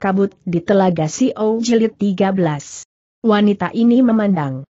kabut di telaga Sio Jilid 13. Wanita ini memandang.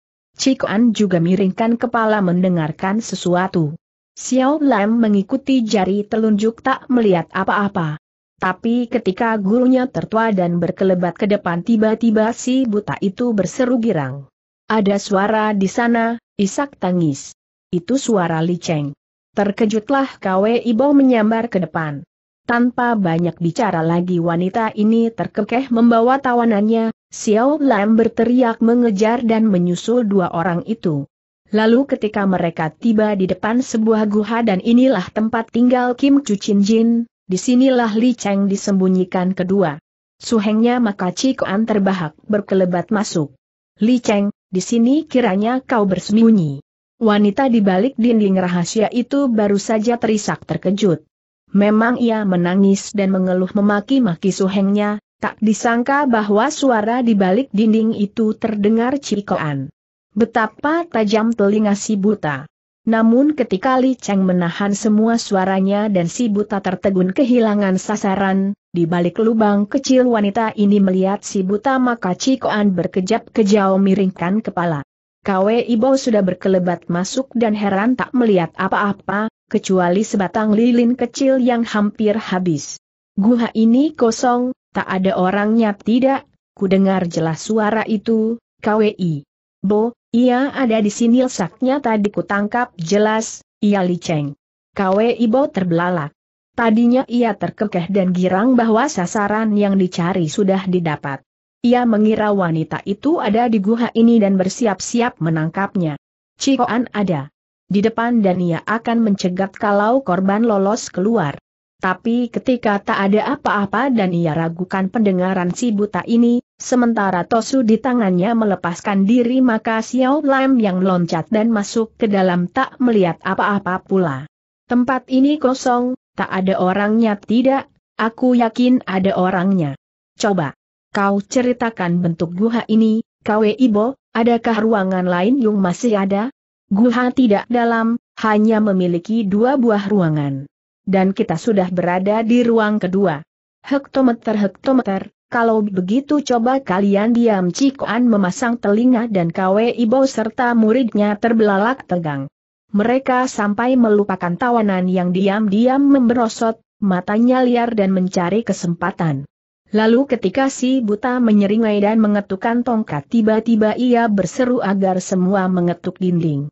An juga miringkan kepala mendengarkan sesuatu. Xiao Lam mengikuti jari telunjuk tak melihat apa-apa. Tapi ketika gurunya tertua dan berkelebat ke depan tiba-tiba si buta itu berseru girang. Ada suara di sana, isak tangis. Itu suara Li Cheng. Terkejutlah Kwe Ibo menyambar ke depan. Tanpa banyak bicara lagi wanita ini terkekeh membawa tawanannya, Xiao Lam berteriak mengejar dan menyusul dua orang itu. Lalu ketika mereka tiba di depan sebuah guha dan inilah tempat tinggal Kim Chu Chin Jin, disinilah Li Cheng disembunyikan kedua. Suhengnya maka Cikuan terbahak berkelebat masuk. Li Cheng, di sini kiranya kau bersembunyi. Wanita di balik dinding rahasia itu baru saja terisak terkejut. Memang ia menangis dan mengeluh memaki-maki suhengnya, tak disangka bahwa suara di balik dinding itu terdengar cikoan. Betapa tajam telinga si buta. Namun ketika Li Cheng menahan semua suaranya dan si buta tertegun kehilangan sasaran, di balik lubang kecil wanita ini melihat si buta maka cikoan berkejap-kejau miringkan kepala. Kwe Ibo sudah berkelebat masuk dan heran tak melihat apa-apa, kecuali sebatang lilin kecil yang hampir habis. Guha ini kosong, tak ada orangnya tidak, ku dengar jelas suara itu, KWI. Bo, ia ada di sini saknya tadi ku tangkap jelas, ia liceng. KWI Bo terbelalak. Tadinya ia terkekeh dan girang bahwa sasaran yang dicari sudah didapat. Ia mengira wanita itu ada di guha ini dan bersiap-siap menangkapnya. Cikoan ada di depan dan ia akan mencegat kalau korban lolos keluar. Tapi ketika tak ada apa-apa dan ia ragukan pendengaran si buta ini, sementara Tosu di tangannya melepaskan diri maka Xiao Lam yang loncat dan masuk ke dalam tak melihat apa-apa pula. Tempat ini kosong, tak ada orangnya tidak, aku yakin ada orangnya. Coba, kau ceritakan bentuk guha ini, Kwe Ibo, adakah ruangan lain yang masih ada? Guha tidak dalam, hanya memiliki dua buah ruangan. Dan kita sudah berada di ruang kedua. Hektometer-hektometer, kalau begitu coba kalian diam Cikoan memasang telinga dan Kwe Ibo serta muridnya terbelalak tegang. Mereka sampai melupakan tawanan yang diam-diam memberosot, matanya liar dan mencari kesempatan. Lalu ketika si buta menyeringai dan mengetukkan tongkat tiba-tiba ia berseru agar semua mengetuk dinding.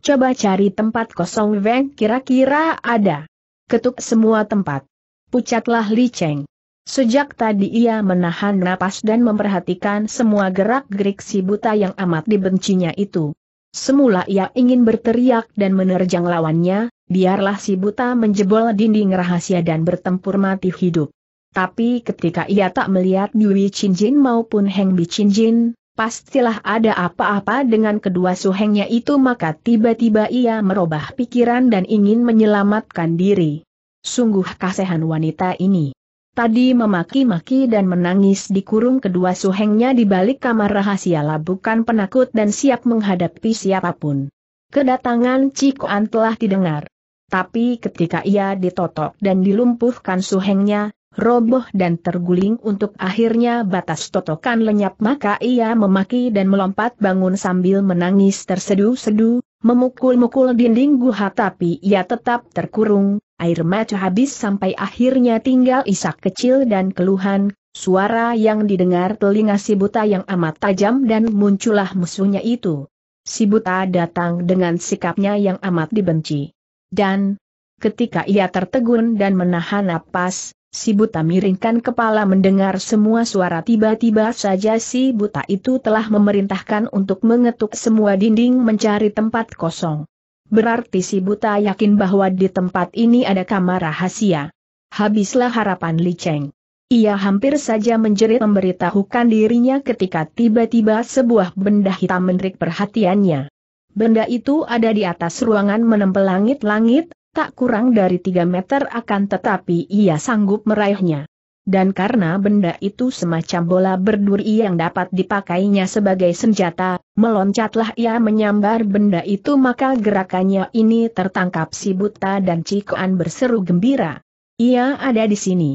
Coba cari tempat kosong Weng kira-kira ada. Ketuk semua tempat. Pucatlah Li Cheng. Sejak tadi ia menahan napas dan memperhatikan semua gerak-gerik si buta yang amat dibencinya itu. Semula ia ingin berteriak dan menerjang lawannya, biarlah si buta menjebol dinding rahasia dan bertempur mati hidup. Tapi ketika ia tak melihat Yui Jin maupun Heng Bi Jin pastilah ada apa-apa dengan kedua suhengnya itu maka tiba-tiba ia merubah pikiran dan ingin menyelamatkan diri. Sungguh kasehan wanita ini. Tadi memaki-maki dan menangis dikurung kedua suhengnya di balik kamar rahasia bukan penakut dan siap menghadapi siapapun. Kedatangan Cikoan telah didengar. Tapi ketika ia ditotok dan dilumpuhkan suhengnya, roboh dan terguling untuk akhirnya batas totokan lenyap maka ia memaki dan melompat bangun sambil menangis tersedu-sedu, memukul-mukul dinding guha tapi ia tetap terkurung, air mata habis sampai akhirnya tinggal isak kecil dan keluhan, suara yang didengar telinga si buta yang amat tajam dan muncullah musuhnya itu. Si buta datang dengan sikapnya yang amat dibenci. Dan, ketika ia tertegun dan menahan napas, Si buta miringkan kepala mendengar semua suara tiba-tiba saja si buta itu telah memerintahkan untuk mengetuk semua dinding mencari tempat kosong. Berarti si buta yakin bahwa di tempat ini ada kamar rahasia. Habislah harapan Li Cheng. Ia hampir saja menjerit memberitahukan dirinya ketika tiba-tiba sebuah benda hitam menarik perhatiannya. Benda itu ada di atas ruangan menempel langit-langit, tak kurang dari 3 meter akan tetapi ia sanggup meraihnya. Dan karena benda itu semacam bola berduri yang dapat dipakainya sebagai senjata, meloncatlah ia menyambar benda itu maka gerakannya ini tertangkap si buta dan Cikoan berseru gembira. Ia ada di sini.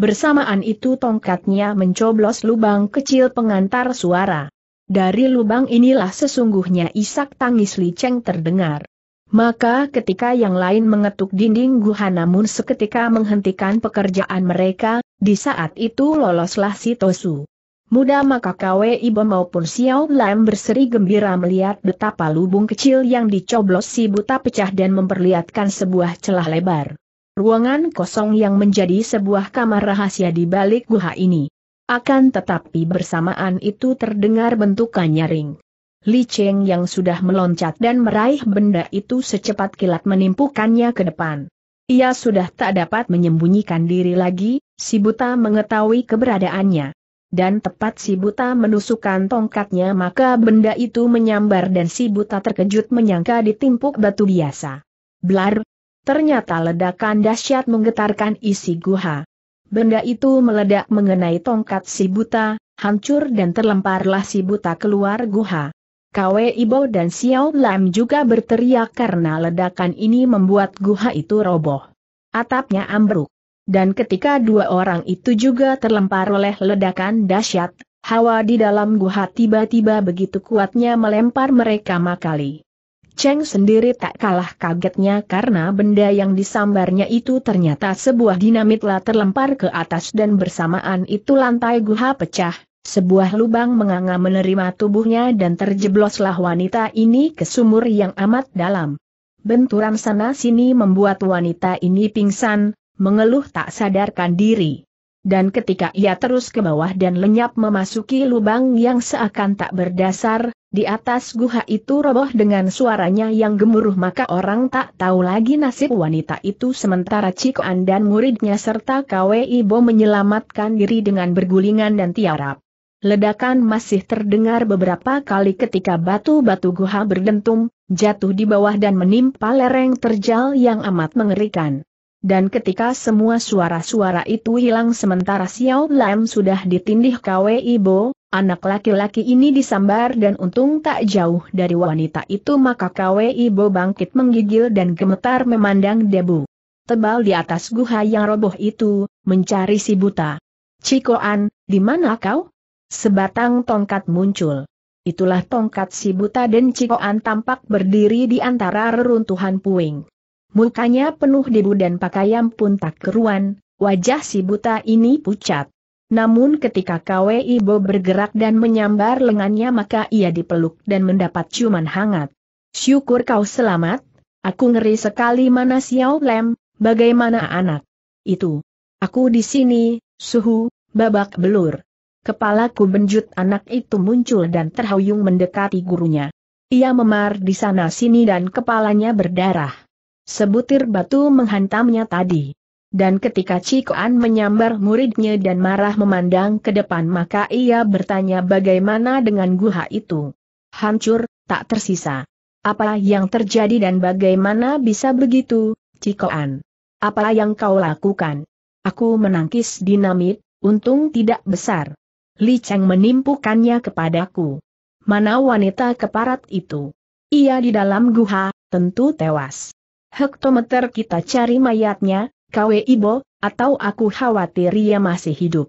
Bersamaan itu tongkatnya mencoblos lubang kecil pengantar suara. Dari lubang inilah sesungguhnya isak tangis liceng terdengar. Maka ketika yang lain mengetuk dinding guha namun seketika menghentikan pekerjaan mereka, di saat itu loloslah si Tosu. Muda maka Kwe Ibo maupun Xiao Lam berseri gembira melihat betapa lubung kecil yang dicoblos si buta pecah dan memperlihatkan sebuah celah lebar. Ruangan kosong yang menjadi sebuah kamar rahasia di balik guha ini. Akan tetapi bersamaan itu terdengar bentukan nyaring. Li Cheng yang sudah meloncat dan meraih benda itu secepat kilat menimpukannya ke depan. Ia sudah tak dapat menyembunyikan diri lagi, si buta mengetahui keberadaannya. Dan tepat si buta menusukkan tongkatnya maka benda itu menyambar dan si buta terkejut menyangka ditimpuk batu biasa. Blar! Ternyata ledakan dahsyat menggetarkan isi guha. Benda itu meledak mengenai tongkat si buta, hancur dan terlemparlah si buta keluar guha. Kwe Ibo dan Xiao Lam juga berteriak karena ledakan ini membuat guha itu roboh. Atapnya ambruk. Dan ketika dua orang itu juga terlempar oleh ledakan dahsyat, hawa di dalam guha tiba-tiba begitu kuatnya melempar mereka makali. Cheng sendiri tak kalah kagetnya karena benda yang disambarnya itu ternyata sebuah dinamitlah terlempar ke atas dan bersamaan itu lantai guha pecah, sebuah lubang menganga menerima tubuhnya dan terjebloslah wanita ini ke sumur yang amat dalam. Benturan sana-sini membuat wanita ini pingsan, mengeluh tak sadarkan diri. Dan ketika ia terus ke bawah dan lenyap memasuki lubang yang seakan tak berdasar, di atas guha itu roboh dengan suaranya yang gemuruh maka orang tak tahu lagi nasib wanita itu sementara Cikoan dan muridnya serta KWI Bo menyelamatkan diri dengan bergulingan dan tiarap. Ledakan masih terdengar beberapa kali ketika batu-batu guha berdentum, jatuh di bawah dan menimpa lereng terjal yang amat mengerikan. Dan ketika semua suara-suara itu hilang sementara Xiao Lam sudah ditindih Kwe Ibo, anak laki-laki ini disambar dan untung tak jauh dari wanita itu maka Kwe Ibo bangkit menggigil dan gemetar memandang debu. Tebal di atas guha yang roboh itu, mencari si buta. Cikoan, di mana kau? Sebatang tongkat muncul. Itulah tongkat si buta dan Cikoan tampak berdiri di antara reruntuhan puing. Mukanya penuh debu dan pakaian pun tak keruan, wajah si buta ini pucat. Namun ketika Kwe Ibo bergerak dan menyambar lengannya maka ia dipeluk dan mendapat ciuman hangat. Syukur kau selamat, aku ngeri sekali mana Xiao Lem, bagaimana anak. Itu. Aku di sini, suhu, babak belur. Kepalaku benjut anak itu muncul dan terhuyung mendekati gurunya. Ia memar di sana-sini dan kepalanya berdarah. Sebutir batu menghantamnya tadi. Dan ketika Cikoan menyambar muridnya dan marah memandang ke depan maka ia bertanya bagaimana dengan guha itu. Hancur, tak tersisa. Apa yang terjadi dan bagaimana bisa begitu, Cikoan? Apa yang kau lakukan? Aku menangkis dinamit, untung tidak besar. Li Cheng menimpukannya kepadaku. Mana wanita keparat itu? Ia di dalam guha, tentu tewas. Hektometer kita cari mayatnya, Kwe Ibo, atau aku khawatir ia masih hidup.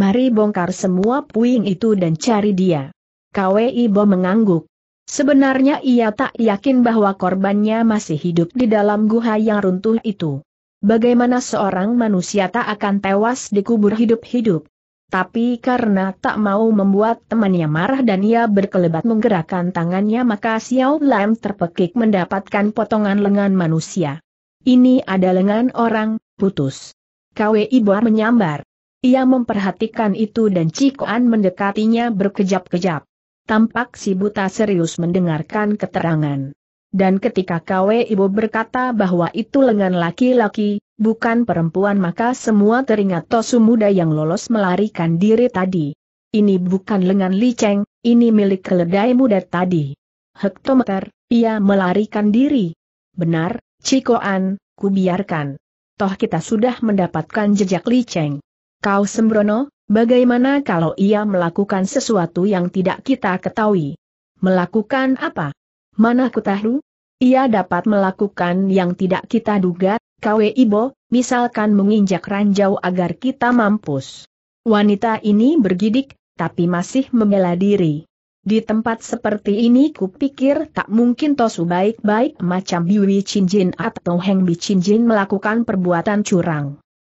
Mari bongkar semua puing itu dan cari dia. Kwe Ibo mengangguk. Sebenarnya ia tak yakin bahwa korbannya masih hidup di dalam guha yang runtuh itu. Bagaimana seorang manusia tak akan tewas dikubur hidup-hidup? Tapi karena tak mau membuat temannya marah dan ia berkelebat menggerakkan tangannya maka Xiao Lam terpekik mendapatkan potongan lengan manusia. Ini ada lengan orang, putus. Kwe Ibu menyambar. Ia memperhatikan itu dan Cikoan mendekatinya berkejap-kejap. Tampak si buta serius mendengarkan keterangan. Dan ketika Kwe Ibu berkata bahwa itu lengan laki-laki, bukan perempuan maka semua teringat Tosu muda yang lolos melarikan diri tadi. Ini bukan lengan liceng, ini milik keledai muda tadi. Hektometer, ia melarikan diri. Benar, Cikoan, biarkan. Toh kita sudah mendapatkan jejak liceng. Kau sembrono, bagaimana kalau ia melakukan sesuatu yang tidak kita ketahui? Melakukan apa? Mana ku tahu? Ia dapat melakukan yang tidak kita duga, Kwe Ibo, misalkan menginjak ranjau agar kita mampus. Wanita ini bergidik, tapi masih membela diri. Di tempat seperti ini kupikir tak mungkin Tosu baik-baik macam Biwi Cinjin atau Heng Bi Cinjin melakukan perbuatan curang.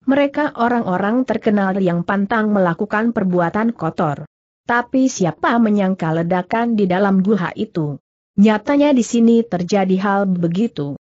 Mereka orang-orang terkenal yang pantang melakukan perbuatan kotor. Tapi siapa menyangka ledakan di dalam guha itu? Nyatanya di sini terjadi hal begitu.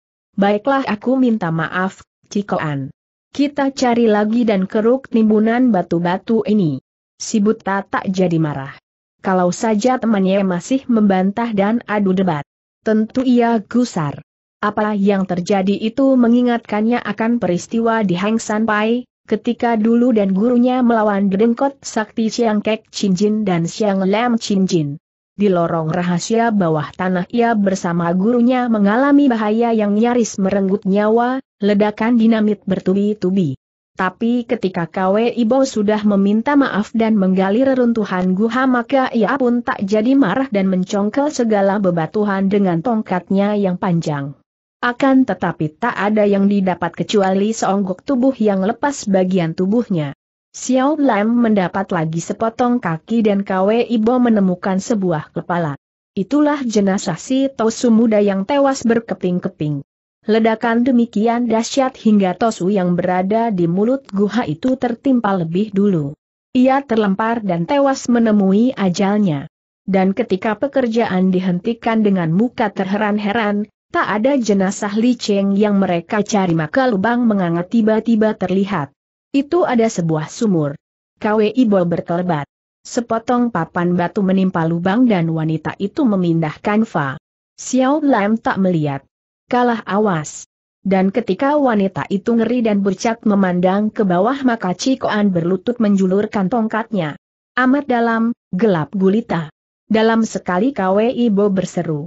Baiklah aku minta maaf, Cikoan. Kita cari lagi dan keruk timbunan batu-batu ini. Si buta tak jadi marah. Kalau saja temannya masih membantah dan adu debat. Tentu ia gusar. Apa yang terjadi itu mengingatkannya akan peristiwa di Hang San Pai, ketika dulu dan gurunya melawan Dedengkot Sakti Siang Kek Chinjin dan Siang Lam Chinjin. Di lorong rahasia bawah tanah ia bersama gurunya mengalami bahaya yang nyaris merenggut nyawa, ledakan dinamit bertubi-tubi. Tapi ketika Kwe Ibo sudah meminta maaf dan menggali reruntuhan guha maka ia pun tak jadi marah dan mencongkel segala bebatuhan dengan tongkatnya yang panjang. Akan tetapi tak ada yang didapat kecuali seonggok tubuh yang lepas bagian tubuhnya. Xiao Lam mendapat lagi sepotong kaki dan Kwe Ibo menemukan sebuah kepala. Itulah jenazah si Tosu muda yang tewas berkeping-keping. Ledakan demikian dahsyat hingga Tosu yang berada di mulut guha itu tertimpa lebih dulu. Ia terlempar dan tewas menemui ajalnya. Dan ketika pekerjaan dihentikan dengan muka terheran-heran, tak ada jenazah Li Cheng yang mereka cari maka lubang menganga tiba-tiba terlihat. Itu ada sebuah sumur. Kwe Ibo berkelebat. Sepotong papan batu menimpa lubang dan wanita itu memindahkan Fa. Xiao Lam tak melihat. Kalah awas. Dan ketika wanita itu ngeri dan bercak memandang ke bawah maka Cikoan berlutut menjulurkan tongkatnya. Amat dalam, gelap gulita. Dalam sekali Kwe Ibo berseru.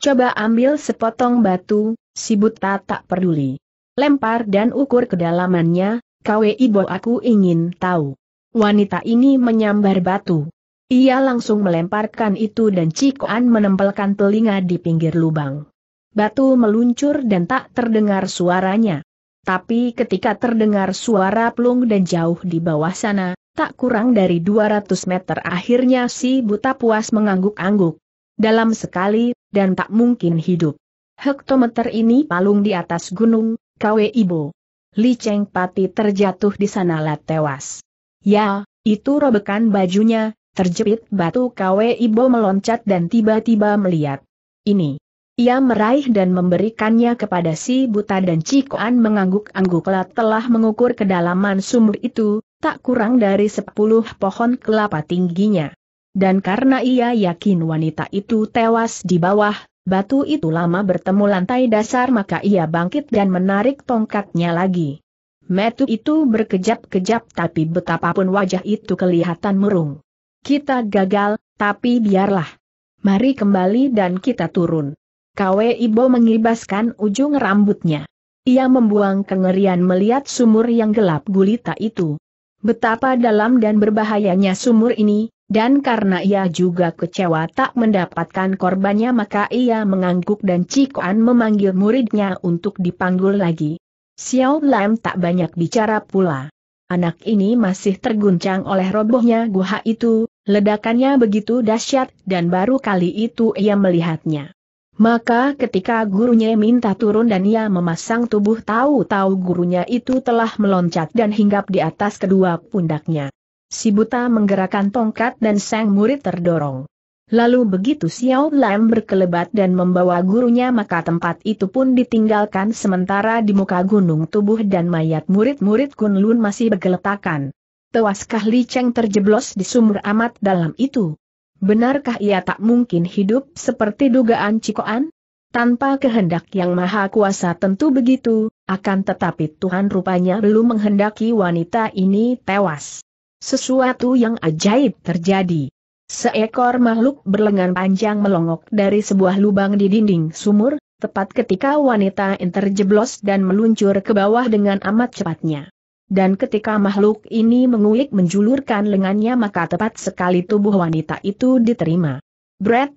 Coba ambil sepotong batu, si buta tak peduli. Lempar dan ukur kedalamannya, Kwe Ibo aku ingin tahu. Wanita ini menyambar batu. Ia langsung melemparkan itu dan Cikoan menempelkan telinga di pinggir lubang. Batu meluncur dan tak terdengar suaranya. Tapi ketika terdengar suara plung dan jauh di bawah sana, tak kurang dari 200 meter akhirnya si buta puas mengangguk-angguk. Dalam sekali, dan tak mungkin hidup. Hektometer ini palung di atas gunung, Kwe Ibo. Li Cheng Pati terjatuh di sana lah tewas. Ya, itu robekan bajunya, terjepit batu kawe Ibo meloncat dan tiba-tiba melihat. Ini. Ia meraih dan memberikannya kepada si buta dan Cikoan mengangguk angguk lah telah mengukur kedalaman sumur itu, tak kurang dari sepuluh pohon kelapa tingginya. Dan karena ia yakin wanita itu tewas di bawah, Batu itu lama bertemu lantai dasar maka ia bangkit dan menarik tongkatnya lagi. Metu itu berkejap-kejap tapi betapapun wajah itu kelihatan murung. Kita gagal, tapi biarlah. Mari kembali dan kita turun. Kwe Ibo mengibaskan ujung rambutnya. Ia membuang kengerian melihat sumur yang gelap gulita itu. Betapa dalam dan berbahayanya sumur ini, dan karena ia juga kecewa tak mendapatkan korbannya maka ia mengangguk dan Cikuan memanggil muridnya untuk dipanggul lagi. Xiao Lam tak banyak bicara pula. Anak ini masih terguncang oleh robohnya gua itu, ledakannya begitu dahsyat dan baru kali itu ia melihatnya. Maka ketika gurunya minta turun dan ia memasang tubuh tahu-tahu gurunya itu telah meloncat dan hinggap di atas kedua pundaknya. Si buta menggerakkan tongkat dan sang murid terdorong. Lalu begitu Xiao Lam berkelebat dan membawa gurunya maka tempat itu pun ditinggalkan sementara di muka gunung tubuh dan mayat murid-murid Kun Lun masih bergeletakan. Tewaskah Li Cheng terjeblos di sumur amat dalam itu? Benarkah ia tak mungkin hidup seperti dugaan Cikoan? Tanpa kehendak yang maha kuasa tentu begitu, akan tetapi Tuhan rupanya belum menghendaki wanita ini tewas. Sesuatu yang ajaib terjadi. Seekor makhluk berlengan panjang melongok dari sebuah lubang di dinding sumur, tepat ketika wanita interjeblos dan meluncur ke bawah dengan amat cepatnya. Dan ketika makhluk ini menguik menjulurkan lengannya maka tepat sekali tubuh wanita itu diterima. Brett,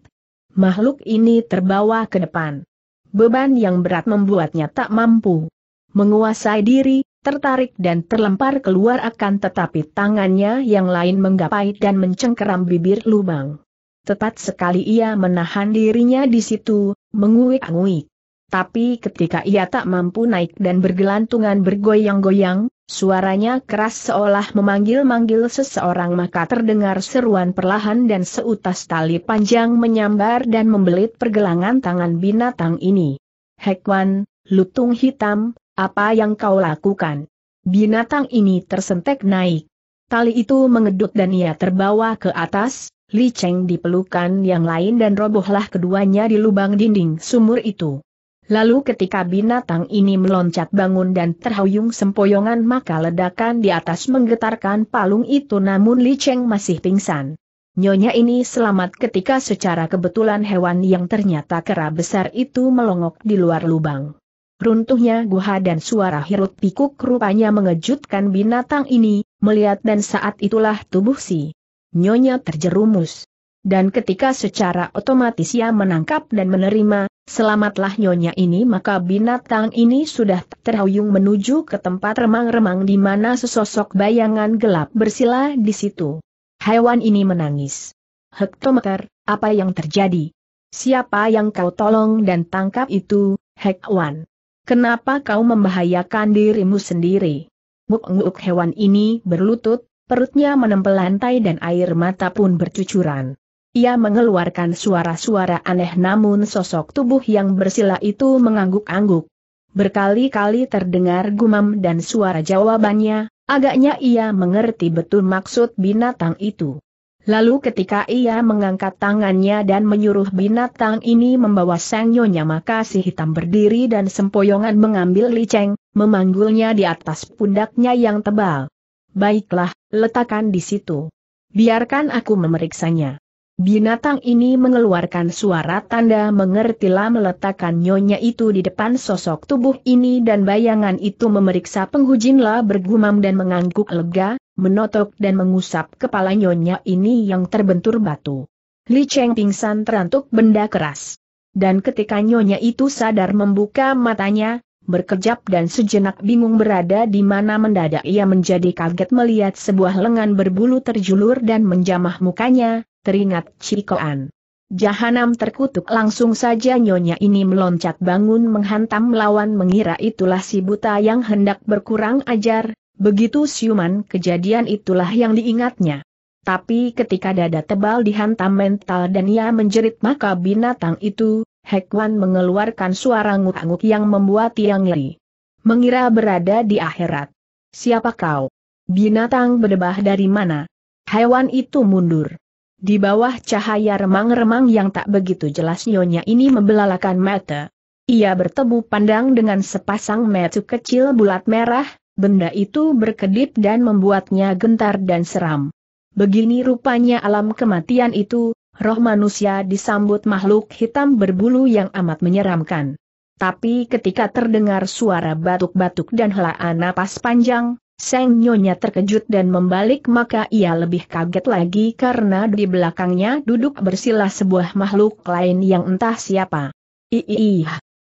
makhluk ini terbawa ke depan. Beban yang berat membuatnya tak mampu menguasai diri, tertarik dan terlempar keluar akan tetapi tangannya yang lain menggapai dan mencengkeram bibir lubang. Tepat sekali ia menahan dirinya di situ, menguik-nguik. Tapi ketika ia tak mampu naik dan bergelantungan bergoyang-goyang, suaranya keras seolah memanggil-manggil seseorang maka terdengar seruan perlahan dan seutas tali panjang menyambar dan membelit pergelangan tangan binatang ini. Hekwan, lutung hitam, apa yang kau lakukan? Binatang ini tersentak naik. Tali itu mengedut dan ia terbawa ke atas, Li Cheng dipelukan yang lain dan robohlah keduanya di lubang dinding sumur itu. Lalu ketika binatang ini meloncat bangun dan terhuyung sempoyongan maka ledakan di atas menggetarkan palung itu namun Li Cheng masih pingsan. Nyonya ini selamat ketika secara kebetulan hewan yang ternyata kera besar itu melongok di luar lubang. Runtuhnya guha dan suara hiruk pikuk rupanya mengejutkan binatang ini, melihat dan saat itulah tubuh si Nyonya terjerumus. Dan ketika secara otomatis ia menangkap dan menerima, selamatlah Nyonya ini maka binatang ini sudah terhuyung menuju ke tempat remang-remang di mana sesosok bayangan gelap bersila di situ. Hewan ini menangis. Hektometer, apa yang terjadi? Siapa yang kau tolong dan tangkap itu, Hekwan? Kenapa kau membahayakan dirimu sendiri? Muk-muk hewan ini berlutut, perutnya menempel lantai dan air mata pun bercucuran. Ia mengeluarkan suara-suara aneh namun sosok tubuh yang bersila itu mengangguk-angguk. Berkali-kali terdengar gumam dan suara jawabannya, agaknya ia mengerti betul maksud binatang itu. Lalu ketika ia mengangkat tangannya dan menyuruh binatang ini membawa sang nyonya maka si hitam berdiri dan sempoyongan mengambil liceng, memanggulnya di atas pundaknya yang tebal. Baiklah, letakkan di situ. Biarkan aku memeriksanya. Binatang ini mengeluarkan suara tanda mengertilah meletakkan nyonya itu di depan sosok tubuh ini dan bayangan itu memeriksa penghujinlah bergumam dan mengangguk lega, menotok dan mengusap kepala nyonya ini yang terbentur batu. Li Cheng pingsan terantuk benda keras. Dan ketika nyonya itu sadar membuka matanya, berkejap dan sejenak bingung berada di mana mendadak ia menjadi kaget melihat sebuah lengan berbulu terjulur dan menjamah mukanya, teringat Cikoan. Jahanam terkutuk langsung saja nyonya ini meloncat bangun menghantam lawan mengira itulah si buta yang hendak berkurang ajar, begitu siuman kejadian itulah yang diingatnya. Tapi ketika dada tebal dihantam mental dan ia menjerit maka binatang itu, Hekwan mengeluarkan suara nguk-nguk yang membuat ia ngeri. Mengira berada di akhirat. Siapa kau? Binatang berdebah dari mana? Hewan itu mundur. Di bawah cahaya remang-remang yang tak begitu jelas nyonya ini membelalakan mata. Ia bertemu pandang dengan sepasang mata kecil bulat merah, benda itu berkedip dan membuatnya gentar dan seram. Begini rupanya alam kematian itu, roh manusia disambut makhluk hitam berbulu yang amat menyeramkan. Tapi ketika terdengar suara batuk-batuk dan helaan napas panjang, Seng Nyonya terkejut dan membalik maka ia lebih kaget lagi karena di belakangnya duduk bersila sebuah makhluk lain yang entah siapa. Iiih!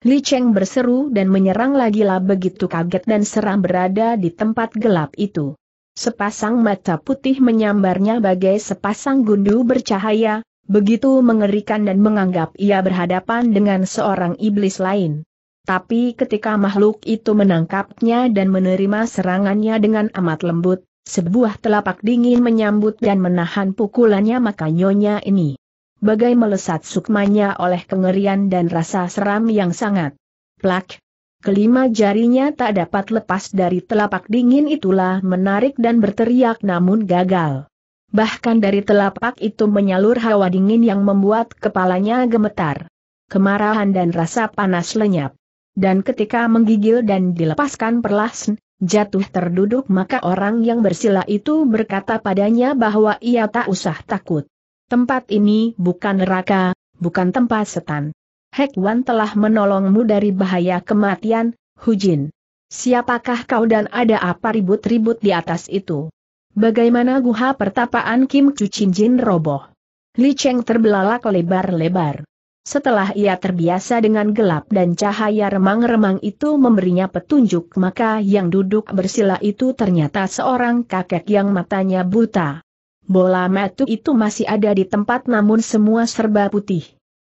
Li Cheng berseru dan menyerang lagi lah begitu kaget dan seram berada di tempat gelap itu. Sepasang mata putih menyambarnya bagai sepasang gundu bercahaya, begitu mengerikan dan menganggap ia berhadapan dengan seorang iblis lain. Tapi ketika makhluk itu menangkapnya dan menerima serangannya dengan amat lembut, sebuah telapak dingin menyambut dan menahan pukulannya maka nyonya ini. Bagai melesat sukmanya oleh kengerian dan rasa seram yang sangat. Plak! Kelima jarinya tak dapat lepas dari telapak dingin itulah menarik dan berteriak namun gagal. Bahkan dari telapak itu menyalur hawa dingin yang membuat kepalanya gemetar. Kemarahan dan rasa panas lenyap dan ketika menggigil dan dilepaskan perlahan, jatuh terduduk maka orang yang bersila itu berkata padanya bahwa ia tak usah takut. Tempat ini bukan neraka, bukan tempat setan. Hekwan telah menolongmu dari bahaya kematian, Hujin. Siapakah kau dan ada apa ribut-ribut di atas itu? Bagaimana guha pertapaan Kim Chu Jin roboh? Li Cheng terbelalak lebar-lebar. Setelah ia terbiasa dengan gelap dan cahaya remang-remang itu memberinya petunjuk maka yang duduk bersila itu ternyata seorang kakek yang matanya buta. Bola metu itu masih ada di tempat namun semua serba putih.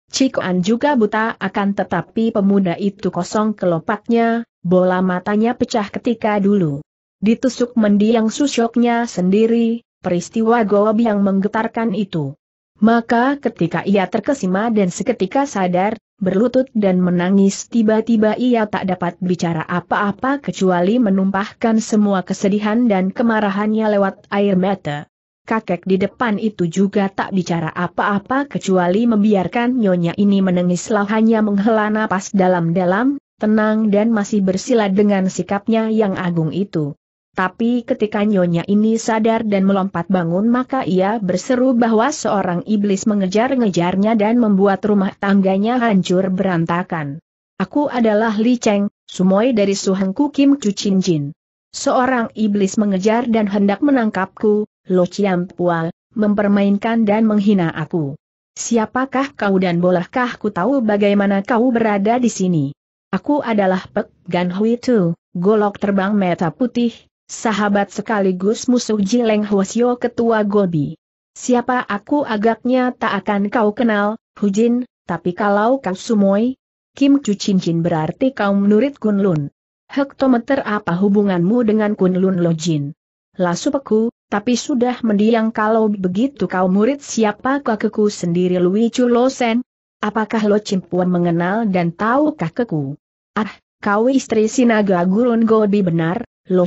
Cikuan juga buta akan tetapi pemuda itu kosong kelopaknya, bola matanya pecah ketika dulu. Ditusuk mendiang susyoknya sendiri, peristiwa goob yang menggetarkan itu. Maka ketika ia terkesima dan seketika sadar, berlutut dan menangis tiba-tiba ia tak dapat bicara apa-apa kecuali menumpahkan semua kesedihan dan kemarahannya lewat air mata. Kakek di depan itu juga tak bicara apa-apa kecuali membiarkan nyonya ini menengislah hanya menghela napas dalam-dalam, tenang dan masih bersila dengan sikapnya yang agung itu. Tapi ketika nyonya ini sadar dan melompat bangun maka ia berseru bahwa seorang iblis mengejar-ngejarnya dan membuat rumah tangganya hancur berantakan. Aku adalah Li Cheng, Sumoy dari Suhengku Kim Cucin Jin. Seorang iblis mengejar dan hendak menangkapku, Lo Chiam Pual, mempermainkan dan menghina aku. Siapakah kau dan bolehkah ku tahu bagaimana kau berada di sini? Aku adalah Pek Gan Hui Tu, golok terbang meta putih, Sahabat sekaligus musuh Jileng Hwasyo ketua Gobi. Siapa aku agaknya tak akan kau kenal, Hujin, tapi kalau kau sumoi, Kim Chu Cincin berarti kau menurut Kunlun. Hektometer apa hubunganmu dengan Kunlun Lo Jin? Lasu peku, tapi sudah mendiang kalau begitu kau murid siapa kakeku sendiri Lui Chu Lo Sen? Apakah Lo Cimpuan mengenal dan tahu keku? Ah, kau istri Sinaga Gurun Gobi benar? Lo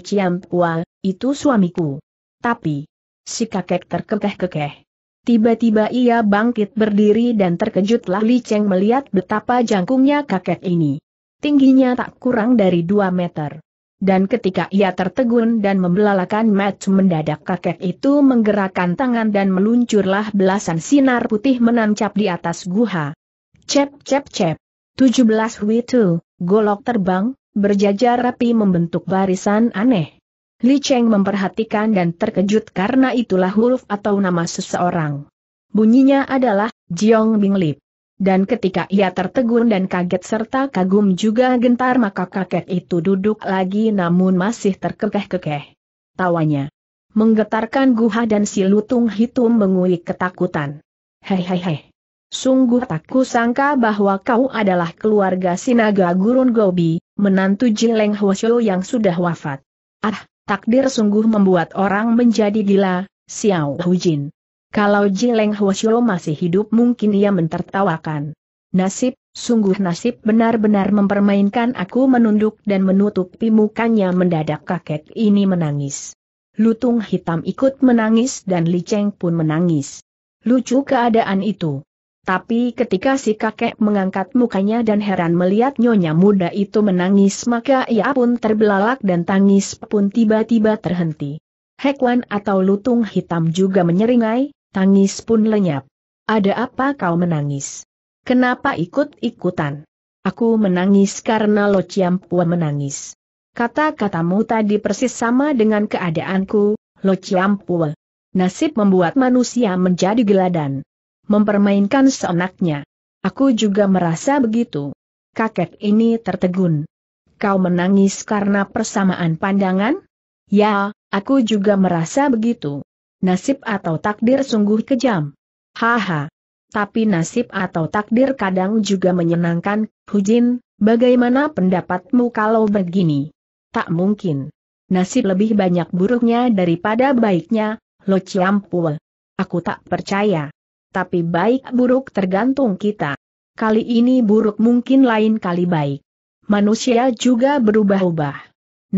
Pua, itu suamiku. Tapi, si kakek terkekeh-kekeh. Tiba-tiba ia bangkit berdiri dan terkejutlah Li Cheng melihat betapa jangkungnya kakek ini. Tingginya tak kurang dari 2 meter. Dan ketika ia tertegun dan membelalakan match mendadak kakek itu menggerakkan tangan dan meluncurlah belasan sinar putih menancap di atas guha. Cep cep cep. 17 Witu, golok terbang, berjajar rapi membentuk barisan aneh. Li Cheng memperhatikan dan terkejut karena itulah huruf atau nama seseorang. Bunyinya adalah Jiong Bing Dan ketika ia tertegun dan kaget serta kagum juga gentar maka kakek itu duduk lagi namun masih terkekeh-kekeh. Tawanya menggetarkan guha dan si lutung hitam menguik ketakutan. Hei hei hei. Sungguh tak kusangka bahwa kau adalah keluarga Sinaga Gurun Gobi, menantu Jileng Hwasyo yang sudah wafat. Ah, takdir sungguh membuat orang menjadi gila, Xiao Hujin. Kalau Jileng Hwasyo masih hidup mungkin ia mentertawakan. Nasib, sungguh nasib benar-benar mempermainkan aku menunduk dan menutupi mukanya mendadak kakek ini menangis. Lutung hitam ikut menangis dan Li Cheng pun menangis. Lucu keadaan itu. Tapi ketika si kakek mengangkat mukanya dan heran melihat nyonya muda itu menangis maka ia pun terbelalak dan tangis pun tiba-tiba terhenti. Hekwan atau lutung hitam juga menyeringai, tangis pun lenyap. Ada apa kau menangis? Kenapa ikut-ikutan? Aku menangis karena Lo ciampua menangis. Kata-katamu tadi persis sama dengan keadaanku, Lo ciampua. Nasib membuat manusia menjadi geladan mempermainkan seenaknya. Aku juga merasa begitu. Kakek ini tertegun. Kau menangis karena persamaan pandangan? Ya, aku juga merasa begitu. Nasib atau takdir sungguh kejam. Haha. Tapi nasib atau takdir kadang juga menyenangkan, Hujin, bagaimana pendapatmu kalau begini? Tak mungkin. Nasib lebih banyak buruknya daripada baiknya, Lo Ciampul. Aku tak percaya tapi baik buruk tergantung kita. Kali ini buruk mungkin lain kali baik. Manusia juga berubah-ubah.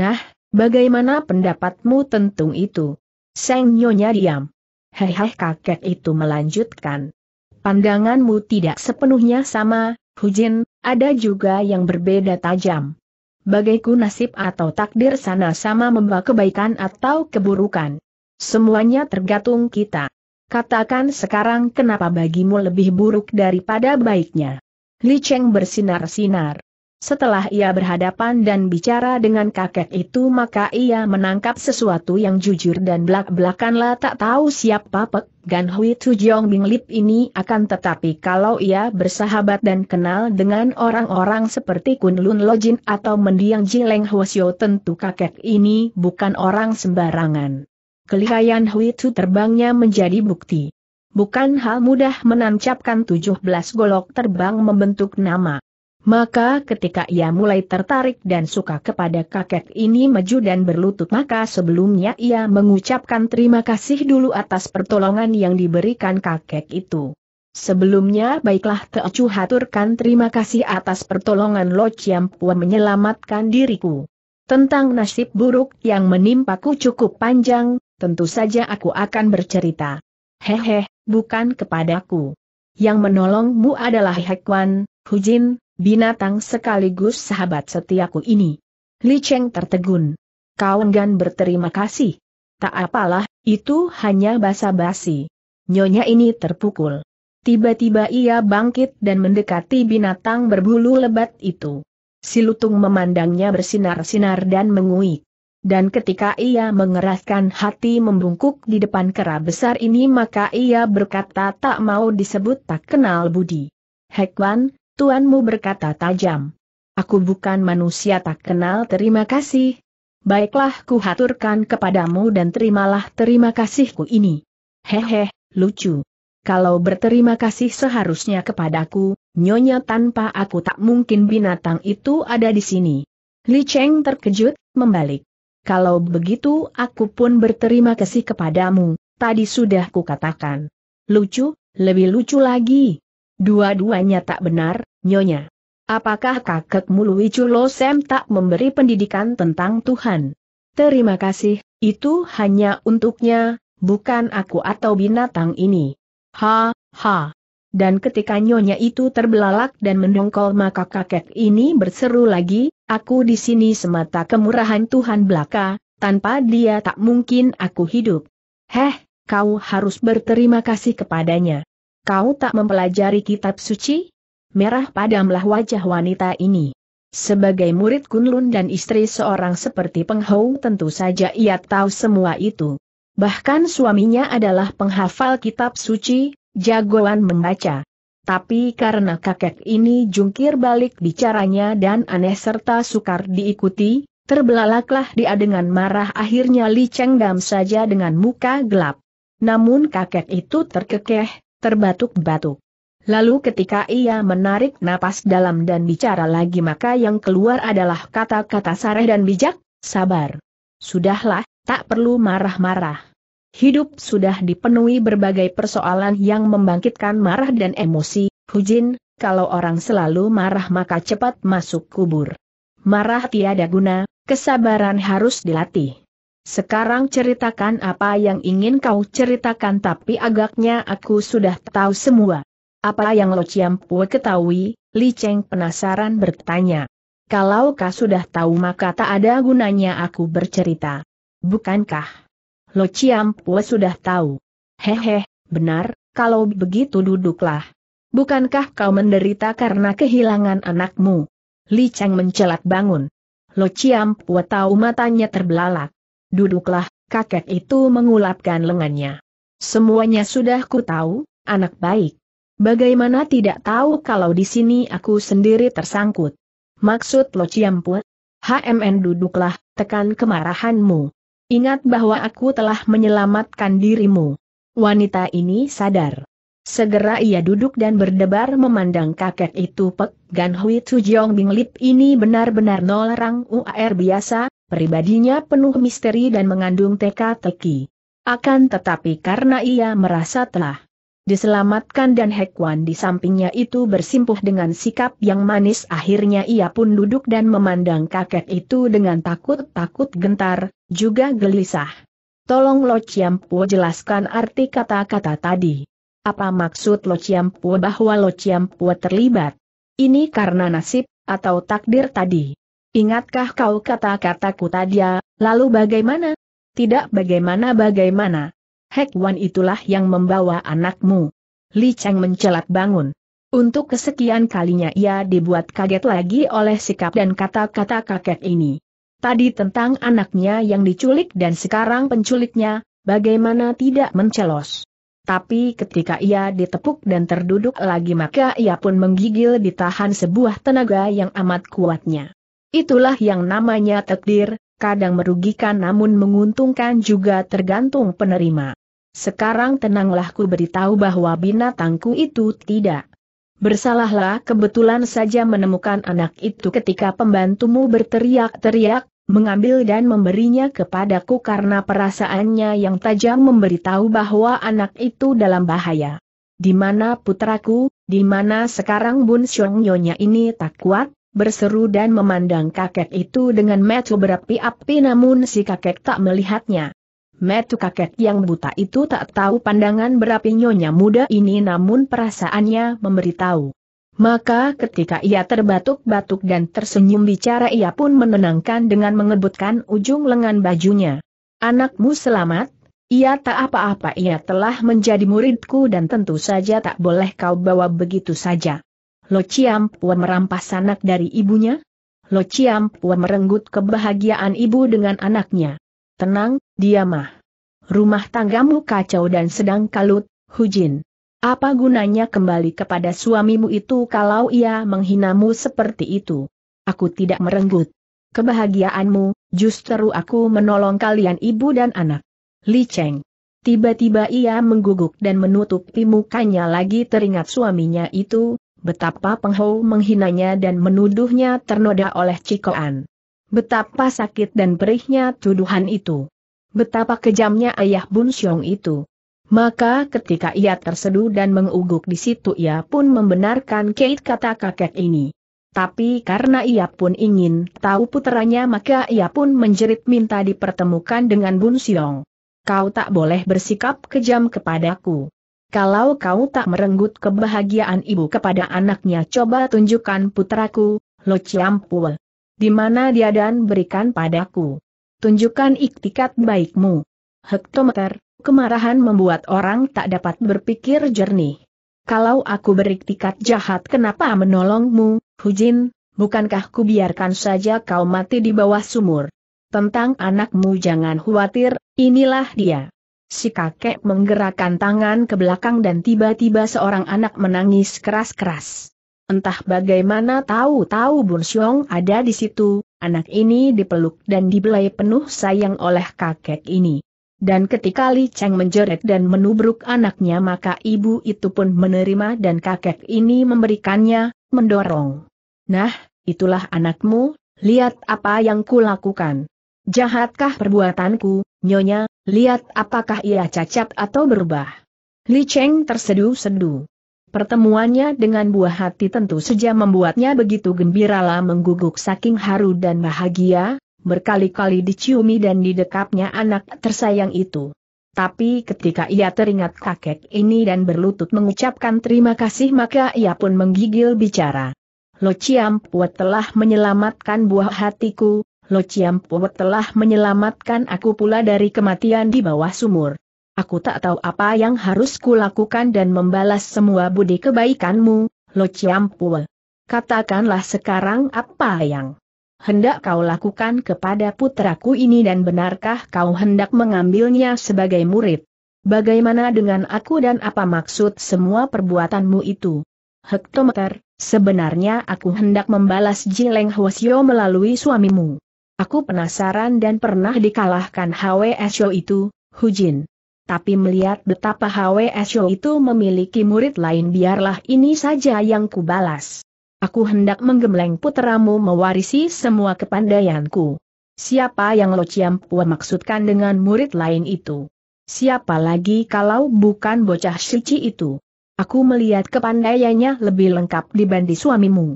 Nah, bagaimana pendapatmu tentang itu? Seng Nyonya diam. Heheh kakek itu melanjutkan. Pandanganmu tidak sepenuhnya sama, Hujin, ada juga yang berbeda tajam. Bagaiku nasib atau takdir sana sama membawa kebaikan atau keburukan. Semuanya tergantung kita. Katakan sekarang kenapa bagimu lebih buruk daripada baiknya. Li Cheng bersinar-sinar. Setelah ia berhadapan dan bicara dengan kakek itu maka ia menangkap sesuatu yang jujur dan belak-belakanlah tak tahu siapa Pek Gan Hui Tujong Bing Lip ini akan tetapi kalau ia bersahabat dan kenal dengan orang-orang seperti Kun Lun Lojin atau mendiang Jileng Hwasyo tentu kakek ini bukan orang sembarangan. Kelihayan Hui Tzu terbangnya menjadi bukti. Bukan hal mudah menancapkan 17 golok terbang membentuk nama. Maka ketika ia mulai tertarik dan suka kepada kakek ini maju dan berlutut maka sebelumnya ia mengucapkan terima kasih dulu atas pertolongan yang diberikan kakek itu. Sebelumnya baiklah Teocu haturkan terima kasih atas pertolongan Lo Chiampua menyelamatkan diriku. Tentang nasib buruk yang menimpaku cukup panjang, tentu saja aku akan bercerita. Hehe, bukan kepadaku. Yang menolongmu adalah Hekwan, Hujin, binatang sekaligus sahabat setiaku ini. Li Cheng tertegun. Kau enggan berterima kasih. Tak apalah, itu hanya basa-basi. Nyonya ini terpukul. Tiba-tiba ia bangkit dan mendekati binatang berbulu lebat itu. Si lutung memandangnya bersinar-sinar dan menguik. Dan ketika ia mengeraskan hati membungkuk di depan kera besar ini maka ia berkata tak mau disebut tak kenal budi. Hekwan, tuanmu berkata tajam. Aku bukan manusia tak kenal terima kasih. Baiklah kuhaturkan kepadamu dan terimalah terima kasihku ini. Hehe, lucu. Kalau berterima kasih seharusnya kepadaku, nyonya tanpa aku tak mungkin binatang itu ada di sini. Li Cheng terkejut, membalik. Kalau begitu aku pun berterima kasih kepadamu, tadi sudah kukatakan. Lucu, lebih lucu lagi. Dua-duanya tak benar, Nyonya. Apakah kakekmu Lui Chulo Sam tak memberi pendidikan tentang Tuhan? Terima kasih, itu hanya untuknya, bukan aku atau binatang ini. Ha, ha. Dan ketika nyonya itu terbelalak dan mendongkol maka kakek ini berseru lagi, aku di sini semata kemurahan Tuhan belaka, tanpa dia tak mungkin aku hidup. Heh, kau harus berterima kasih kepadanya. Kau tak mempelajari kitab suci? Merah padamlah wajah wanita ini. Sebagai murid Kunlun dan istri seorang seperti Penghou tentu saja ia tahu semua itu. Bahkan suaminya adalah penghafal kitab suci, Jagoan membaca. Tapi karena kakek ini jungkir balik bicaranya dan aneh serta sukar diikuti, terbelalaklah dia dengan marah akhirnya Li Cheng Dam saja dengan muka gelap. Namun kakek itu terkekeh, terbatuk-batuk. Lalu ketika ia menarik napas dalam dan bicara lagi maka yang keluar adalah kata-kata sareh dan bijak, sabar. Sudahlah, tak perlu marah-marah. Hidup sudah dipenuhi berbagai persoalan yang membangkitkan marah dan emosi, Hujin, kalau orang selalu marah maka cepat masuk kubur. Marah tiada guna, kesabaran harus dilatih. Sekarang ceritakan apa yang ingin kau ceritakan tapi agaknya aku sudah tahu semua. Apa yang Lo ciampu ketahui, Li Cheng penasaran bertanya. Kalau kau sudah tahu maka tak ada gunanya aku bercerita. Bukankah? Lo Pue sudah tahu. Hehe, benar, kalau begitu duduklah. Bukankah kau menderita karena kehilangan anakmu? Li Cheng mencelat bangun. Lo Pue tahu matanya terbelalak. Duduklah, kakek itu mengulapkan lengannya. Semuanya sudah ku tahu, anak baik. Bagaimana tidak tahu kalau di sini aku sendiri tersangkut? Maksud Lo Pue? HMN duduklah, tekan kemarahanmu. Ingat bahwa aku telah menyelamatkan dirimu. Wanita ini sadar. Segera ia duduk dan berdebar memandang kakek itu Pek Gan Hui Jong Bing Lip ini benar-benar nol rang UAR biasa, pribadinya penuh misteri dan mengandung teka-teki. Akan tetapi karena ia merasa telah diselamatkan dan Hekwan di sampingnya itu bersimpuh dengan sikap yang manis akhirnya ia pun duduk dan memandang kakek itu dengan takut-takut gentar, juga gelisah. Tolong Lo Chiampu jelaskan arti kata-kata tadi. Apa maksud Lo Chiampu bahwa Lo Chiampu terlibat? Ini karena nasib, atau takdir tadi. Ingatkah kau kata-kataku tadi, lalu bagaimana? Tidak bagaimana-bagaimana, Hek Wan itulah yang membawa anakmu. Li Cheng mencelat bangun. Untuk kesekian kalinya ia dibuat kaget lagi oleh sikap dan kata-kata kakek ini. Tadi tentang anaknya yang diculik dan sekarang penculiknya, bagaimana tidak mencelos. Tapi ketika ia ditepuk dan terduduk lagi maka ia pun menggigil ditahan sebuah tenaga yang amat kuatnya. Itulah yang namanya takdir, kadang merugikan namun menguntungkan juga tergantung penerima. Sekarang tenanglah ku beritahu bahwa binatangku itu tidak. Bersalahlah kebetulan saja menemukan anak itu ketika pembantumu berteriak-teriak, mengambil dan memberinya kepadaku karena perasaannya yang tajam memberitahu bahwa anak itu dalam bahaya. Di mana putraku, di mana sekarang Bun Xiong Nyonya ini tak kuat, berseru dan memandang kakek itu dengan mata berapi-api namun si kakek tak melihatnya. Metu kakek yang buta itu tak tahu pandangan berapi nyonya muda ini namun perasaannya memberitahu. Maka ketika ia terbatuk-batuk dan tersenyum bicara ia pun menenangkan dengan mengebutkan ujung lengan bajunya. Anakmu selamat, ia tak apa-apa ia telah menjadi muridku dan tentu saja tak boleh kau bawa begitu saja. Lo Ciampua merampas anak dari ibunya? Lo Ciampua merenggut kebahagiaan ibu dengan anaknya. Tenang, dia mah. Rumah tanggamu kacau dan sedang kalut, Hujin. Apa gunanya kembali kepada suamimu itu kalau ia menghinamu seperti itu? Aku tidak merenggut. Kebahagiaanmu, justru aku menolong kalian ibu dan anak. Li Cheng. Tiba-tiba ia mengguguk dan menutupi mukanya lagi teringat suaminya itu, betapa penghau menghinanya dan menuduhnya ternoda oleh cikoan. Betapa sakit dan perihnya tuduhan itu. Betapa kejamnya ayah Bun Xiong itu. Maka ketika ia terseduh dan menguguk di situ ia pun membenarkan Kate kata kakek ini. Tapi karena ia pun ingin tahu putranya maka ia pun menjerit minta dipertemukan dengan Bun Xiong. Kau tak boleh bersikap kejam kepadaku. Kalau kau tak merenggut kebahagiaan ibu kepada anaknya coba tunjukkan putraku, Lo Chiampuwe. Di mana dia dan berikan padaku tunjukkan iktikat baikmu. Hektometer, kemarahan membuat orang tak dapat berpikir jernih. Kalau aku beriktikat jahat kenapa menolongmu, Hujin, bukankah ku biarkan saja kau mati di bawah sumur? Tentang anakmu jangan khawatir, inilah dia. Si kakek menggerakkan tangan ke belakang dan tiba-tiba seorang anak menangis keras-keras. Entah bagaimana tahu-tahu Bun Xiong ada di situ, Anak ini dipeluk dan dibelai penuh sayang oleh kakek ini. Dan ketika Li Cheng menjerit dan menubruk anaknya maka ibu itu pun menerima dan kakek ini memberikannya, mendorong. Nah, itulah anakmu, lihat apa yang kulakukan. Jahatkah perbuatanku, nyonya, lihat apakah ia cacat atau berubah. Li Cheng terseduh-seduh. Pertemuannya dengan buah hati tentu saja membuatnya begitu lah mengguguk saking haru dan bahagia, berkali-kali diciumi dan didekapnya anak tersayang itu. Tapi ketika ia teringat kakek ini dan berlutut mengucapkan terima kasih maka ia pun menggigil bicara. Lo Ciampuat telah menyelamatkan buah hatiku, Lo Ciampuat telah menyelamatkan aku pula dari kematian di bawah sumur. Aku tak tahu apa yang harus kulakukan dan membalas semua budi kebaikanmu, Lo Chiampue. Katakanlah sekarang apa yang hendak kau lakukan kepada putraku ini dan benarkah kau hendak mengambilnya sebagai murid? Bagaimana dengan aku dan apa maksud semua perbuatanmu itu? Hektometer, sebenarnya aku hendak membalas Jileng Hwasyo melalui suamimu. Aku penasaran dan pernah dikalahkan HWSO itu, Hujin tapi melihat betapa HWSO itu memiliki murid lain biarlah ini saja yang kubalas. Aku hendak menggembleng puteramu mewarisi semua kepandaianku. Siapa yang Lo Ciampua maksudkan dengan murid lain itu? Siapa lagi kalau bukan bocah suci itu? Aku melihat kepandaiannya lebih lengkap dibanding suamimu.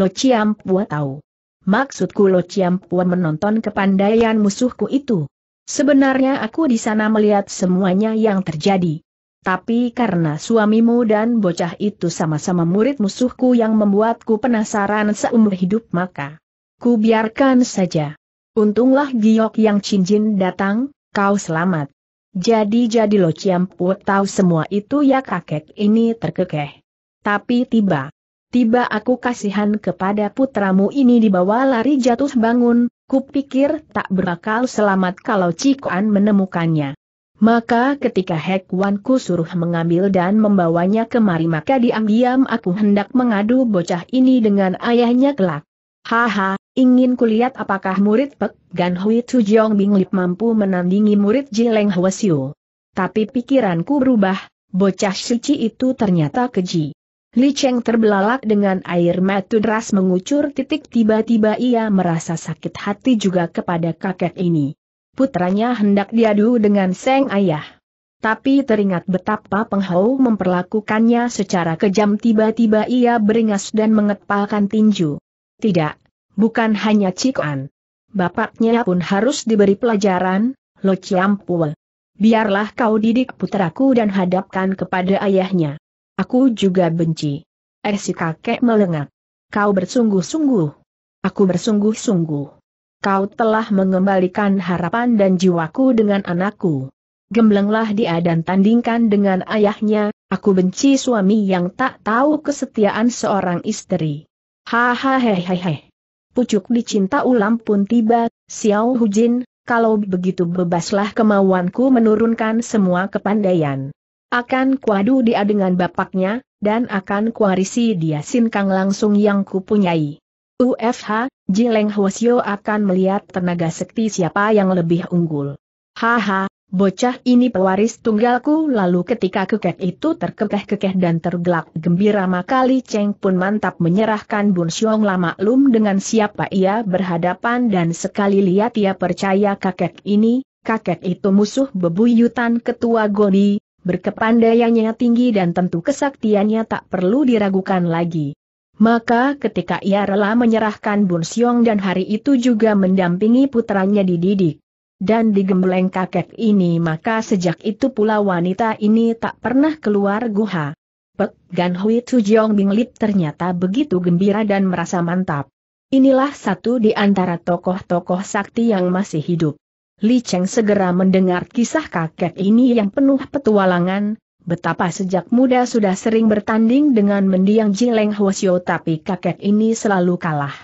Lo Ciampua tahu. Maksudku Lo Ciampua menonton kepandaian musuhku itu. Sebenarnya aku di sana melihat semuanya yang terjadi. Tapi karena suamimu dan bocah itu sama-sama murid musuhku yang membuatku penasaran seumur hidup maka. Ku biarkan saja. Untunglah giok yang cincin datang, kau selamat. Jadi-jadi lo ciampu tahu semua itu ya kakek ini terkekeh. Tapi tiba. Tiba aku kasihan kepada putramu ini dibawa lari jatuh bangun, Kupikir tak berakal selamat kalau Cikuan menemukannya. Maka ketika Hek Wan Ku suruh mengambil dan membawanya kemari maka diam-diam aku hendak mengadu bocah ini dengan ayahnya kelak. Haha, ingin kulihat apakah murid Pek Gan Hui Jiong Bing Lip mampu menandingi murid Jileng Hwasyu. Tapi pikiranku berubah, bocah suci itu ternyata keji. Li Cheng terbelalak dengan air mata deras mengucur titik tiba-tiba ia merasa sakit hati juga kepada kakek ini. Putranya hendak diadu dengan Seng Ayah. Tapi teringat betapa penghau memperlakukannya secara kejam tiba-tiba ia beringas dan mengepalkan tinju. Tidak, bukan hanya Cik Bapaknya pun harus diberi pelajaran, Lo Chiampul. Biarlah kau didik putraku dan hadapkan kepada ayahnya. Aku juga benci. Eh si kakek melengak. Kau bersungguh-sungguh. Aku bersungguh-sungguh. Kau telah mengembalikan harapan dan jiwaku dengan anakku. Gemblenglah dia dan tandingkan dengan ayahnya, aku benci suami yang tak tahu kesetiaan seorang istri. Hahaha. Pucuk dicinta ulam pun tiba, Xiao Hujin, kalau begitu bebaslah kemauanku menurunkan semua kepandaian. Akan kuadu dia dengan bapaknya, dan akan kuarisi dia sinkang langsung yang kupunyai. UFH, Jileng Hwasyo akan melihat tenaga sekti siapa yang lebih unggul. Haha, bocah ini pewaris tunggalku lalu ketika kekeh itu terkekeh-kekeh dan tergelak gembira maka Li Cheng pun mantap menyerahkan Bun Xiong lama lum dengan siapa ia berhadapan dan sekali lihat ia percaya kakek ini, kakek itu musuh bebuyutan ketua Goni, berkepandaiannya tinggi dan tentu kesaktiannya tak perlu diragukan lagi. Maka ketika ia rela menyerahkan Bun Siong dan hari itu juga mendampingi putranya dididik. Dan digembleng kakek ini maka sejak itu pula wanita ini tak pernah keluar guha. Pek Gan Hui Tu Jiong Bing Lip ternyata begitu gembira dan merasa mantap. Inilah satu di antara tokoh-tokoh sakti yang masih hidup. Li Cheng segera mendengar kisah kakek ini yang penuh petualangan, betapa sejak muda sudah sering bertanding dengan mendiang Jileng Hwasyo tapi kakek ini selalu kalah.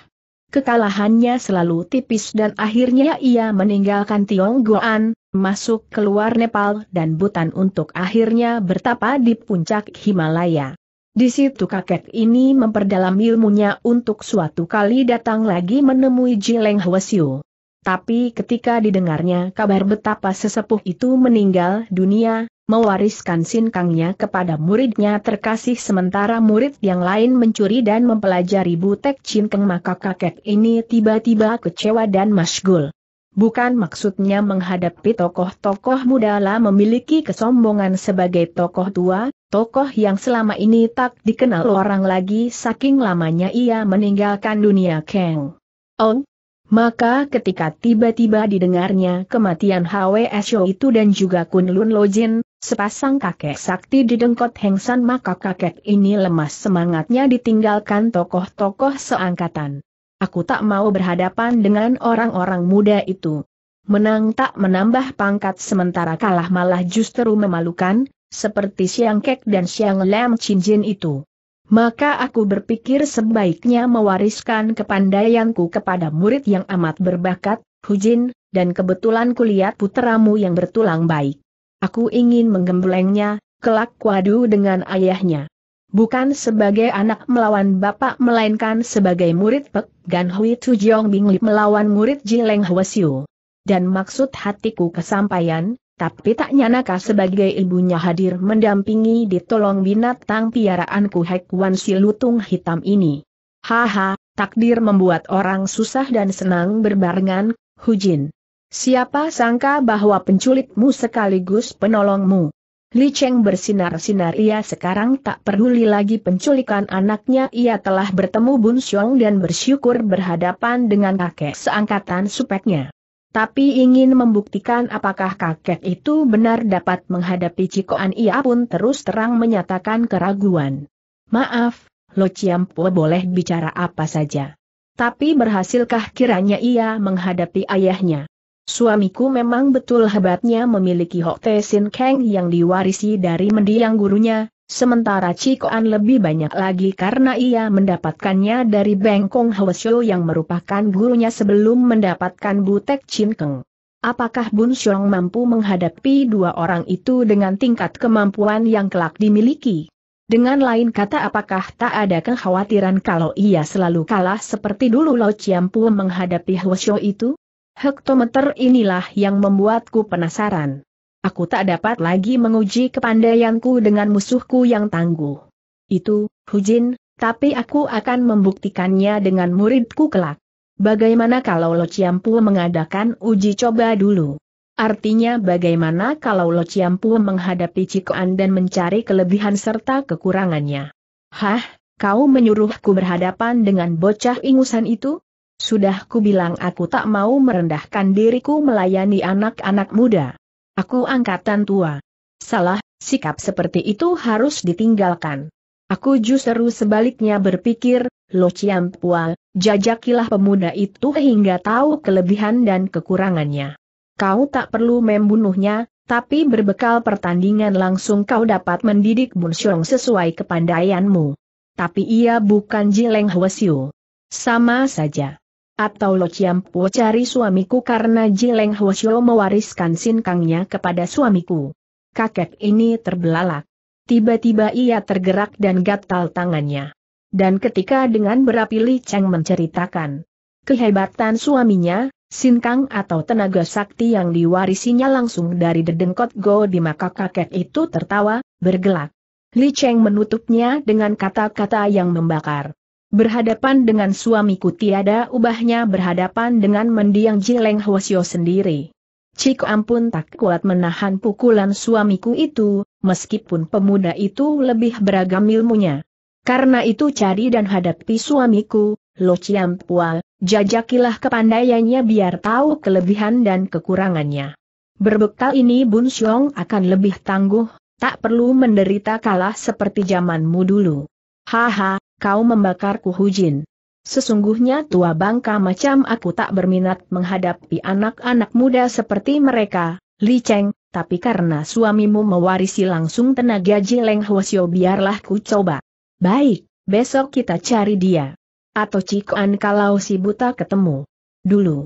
Kekalahannya selalu tipis dan akhirnya ia meninggalkan Tiong Goan, masuk keluar Nepal dan Butan untuk akhirnya bertapa di puncak Himalaya. Di situ kakek ini memperdalam ilmunya untuk suatu kali datang lagi menemui Jileng Hwasyu. Tapi ketika didengarnya kabar betapa sesepuh itu meninggal dunia, mewariskan sinkangnya kepada muridnya terkasih sementara murid yang lain mencuri dan mempelajari butek cinkeng maka kakek ini tiba-tiba kecewa dan masgul. Bukan maksudnya menghadapi tokoh-tokoh muda lah memiliki kesombongan sebagai tokoh tua, tokoh yang selama ini tak dikenal orang lagi saking lamanya ia meninggalkan dunia Kang. Ong, maka ketika tiba-tiba didengarnya kematian HWSO itu dan juga Kunlun Lojin, sepasang kakek sakti didengkot Hengsan maka kakek ini lemas semangatnya ditinggalkan tokoh-tokoh seangkatan. Aku tak mau berhadapan dengan orang-orang muda itu. Menang tak menambah pangkat sementara kalah malah justru memalukan, seperti Siang Kek dan Siang Lam Chin Jin itu maka aku berpikir sebaiknya mewariskan kepandaianku kepada murid yang amat berbakat, Hujin, dan kebetulan kulihat putramu yang bertulang baik. Aku ingin menggemblengnya, kelak kuadu dengan ayahnya. Bukan sebagai anak melawan bapak melainkan sebagai murid Pek Gan Hui Jiong Bing Lip melawan murid Jileng Hwasiu. Dan maksud hatiku kesampaian, tapi tak nyanaka sebagai ibunya hadir mendampingi ditolong binatang piaraanku Hek Wan si lutung hitam ini. Haha, takdir membuat orang susah dan senang berbarengan, Hujin. Siapa sangka bahwa penculikmu sekaligus penolongmu? Li Cheng bersinar-sinar ia sekarang tak peduli lagi penculikan anaknya ia telah bertemu Bun Xiong dan bersyukur berhadapan dengan kakek seangkatan supeknya tapi ingin membuktikan apakah kakek itu benar dapat menghadapi Cikoan ia pun terus terang menyatakan keraguan. Maaf, Lo Ciampo boleh bicara apa saja. Tapi berhasilkah kiranya ia menghadapi ayahnya? Suamiku memang betul hebatnya memiliki Hok Te Sin Kang yang diwarisi dari mendiang gurunya, Sementara Cikoan lebih banyak lagi karena ia mendapatkannya dari Bengkong Hwasyo yang merupakan gurunya sebelum mendapatkan Butek Keng. Apakah Bun Xiong mampu menghadapi dua orang itu dengan tingkat kemampuan yang kelak dimiliki? Dengan lain kata apakah tak ada kekhawatiran kalau ia selalu kalah seperti dulu Lo Chiampu menghadapi Hwasyo itu? Hektometer inilah yang membuatku penasaran. Aku tak dapat lagi menguji kepandaianku dengan musuhku yang tangguh. Itu, Hujin, tapi aku akan membuktikannya dengan muridku kelak. Bagaimana kalau Lo Chiampu mengadakan uji coba dulu? Artinya bagaimana kalau Lo Chiampu menghadapi Cikoan dan mencari kelebihan serta kekurangannya? Hah, kau menyuruhku berhadapan dengan bocah ingusan itu? Sudah kubilang aku tak mau merendahkan diriku melayani anak-anak muda. Aku angkatan tua. Salah, sikap seperti itu harus ditinggalkan. Aku justru sebaliknya berpikir, Lo Pua, jajakilah pemuda itu hingga tahu kelebihan dan kekurangannya. Kau tak perlu membunuhnya, tapi berbekal pertandingan langsung kau dapat mendidik Xiong sesuai kepandaianmu. Tapi ia bukan Jileng Hwasyu. Sama saja. Atau Lo Chiam Po cari suamiku karena Jileng Hwasyo mewariskan Sin Kangnya kepada suamiku. Kakek ini terbelalak. Tiba-tiba ia tergerak dan gatal tangannya. Dan ketika dengan berapi Li Cheng menceritakan kehebatan suaminya, Sin Kang atau tenaga sakti yang diwarisinya langsung dari dedengkot Go di maka kakek itu tertawa, bergelak. Li Cheng menutupnya dengan kata-kata yang membakar. Berhadapan dengan suamiku tiada ubahnya berhadapan dengan mendiang Jileng Hwasyo sendiri. Cik ampun tak kuat menahan pukulan suamiku itu, meskipun pemuda itu lebih beragam ilmunya. Karena itu cari dan hadapi suamiku, Lo Chiam Pua, jajakilah kepandaiannya biar tahu kelebihan dan kekurangannya. Berbekal ini Bun Xiong akan lebih tangguh, tak perlu menderita kalah seperti zamanmu dulu. Haha, kau membakarku Hujin. Sesungguhnya tua bangka macam aku tak berminat menghadapi anak-anak muda seperti mereka, Li Cheng, tapi karena suamimu mewarisi langsung tenaga Jileng Hwasyo biarlah ku coba. Baik, besok kita cari dia. Atau cikuan kalau si buta ketemu. Dulu.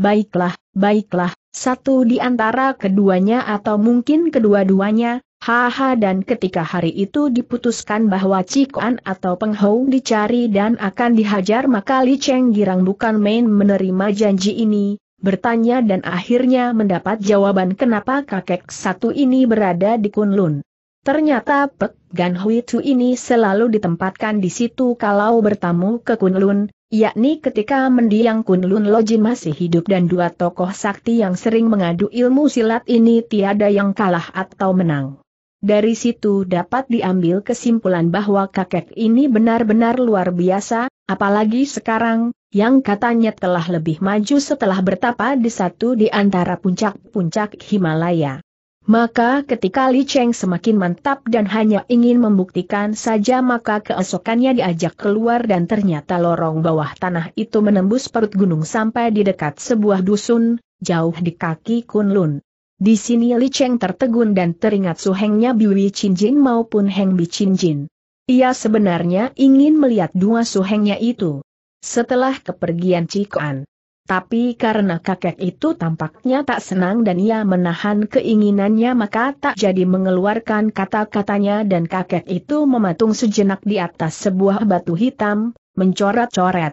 Baiklah, baiklah, satu di antara keduanya atau mungkin kedua-duanya, Haha dan ketika hari itu diputuskan bahwa Cikuan atau Penghong dicari dan akan dihajar maka Li Cheng Girang bukan main menerima janji ini, bertanya dan akhirnya mendapat jawaban kenapa kakek satu ini berada di Kunlun. Ternyata Pek Gan Hui Chu ini selalu ditempatkan di situ kalau bertamu ke Kunlun, yakni ketika mendiang Kunlun Lojin masih hidup dan dua tokoh sakti yang sering mengadu ilmu silat ini tiada yang kalah atau menang. Dari situ dapat diambil kesimpulan bahwa kakek ini benar-benar luar biasa, apalagi sekarang, yang katanya telah lebih maju setelah bertapa di satu di antara puncak-puncak Himalaya. Maka ketika Li Cheng semakin mantap dan hanya ingin membuktikan saja maka keesokannya diajak keluar dan ternyata lorong bawah tanah itu menembus perut gunung sampai di dekat sebuah dusun, jauh di kaki Kunlun. Di sini Li Cheng tertegun dan teringat suhengnya Biwi Cincin maupun Heng Bi Cinjin. Ia sebenarnya ingin melihat dua suhengnya itu. Setelah kepergian Cikoan. Tapi karena kakek itu tampaknya tak senang dan ia menahan keinginannya maka tak jadi mengeluarkan kata-katanya dan kakek itu mematung sejenak di atas sebuah batu hitam, mencoret-coret.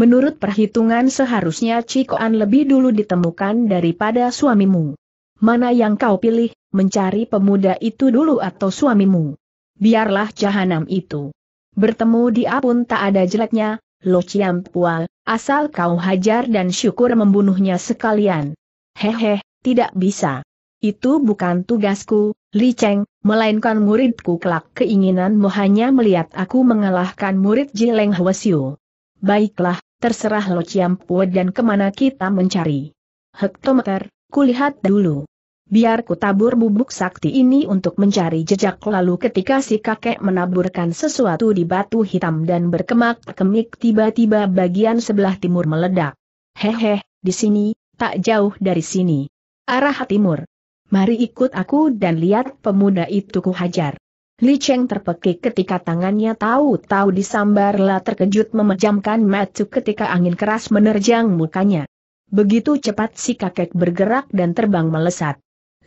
Menurut perhitungan seharusnya Cikoan lebih dulu ditemukan daripada suamimu. Mana yang kau pilih, mencari pemuda itu dulu atau suamimu? Biarlah jahanam itu. Bertemu dia pun tak ada jeleknya, Lo ciam Pual, asal kau hajar dan syukur membunuhnya sekalian. Hehe, tidak bisa. Itu bukan tugasku, Li Cheng, melainkan muridku kelak keinginanmu hanya melihat aku mengalahkan murid Jileng Hwasyu. Baiklah, terserah Lo ciam dan kemana kita mencari. Hektometer, kulihat dulu biar ku tabur bubuk sakti ini untuk mencari jejak lalu ketika si kakek menaburkan sesuatu di batu hitam dan berkemak-kemik tiba-tiba bagian sebelah timur meledak. Hehe, di sini, tak jauh dari sini. Arah timur. Mari ikut aku dan lihat pemuda itu kuhajar. Li Cheng terpekik ketika tangannya tahu-tahu disambarlah terkejut memejamkan mata ketika angin keras menerjang mukanya. Begitu cepat si kakek bergerak dan terbang melesat.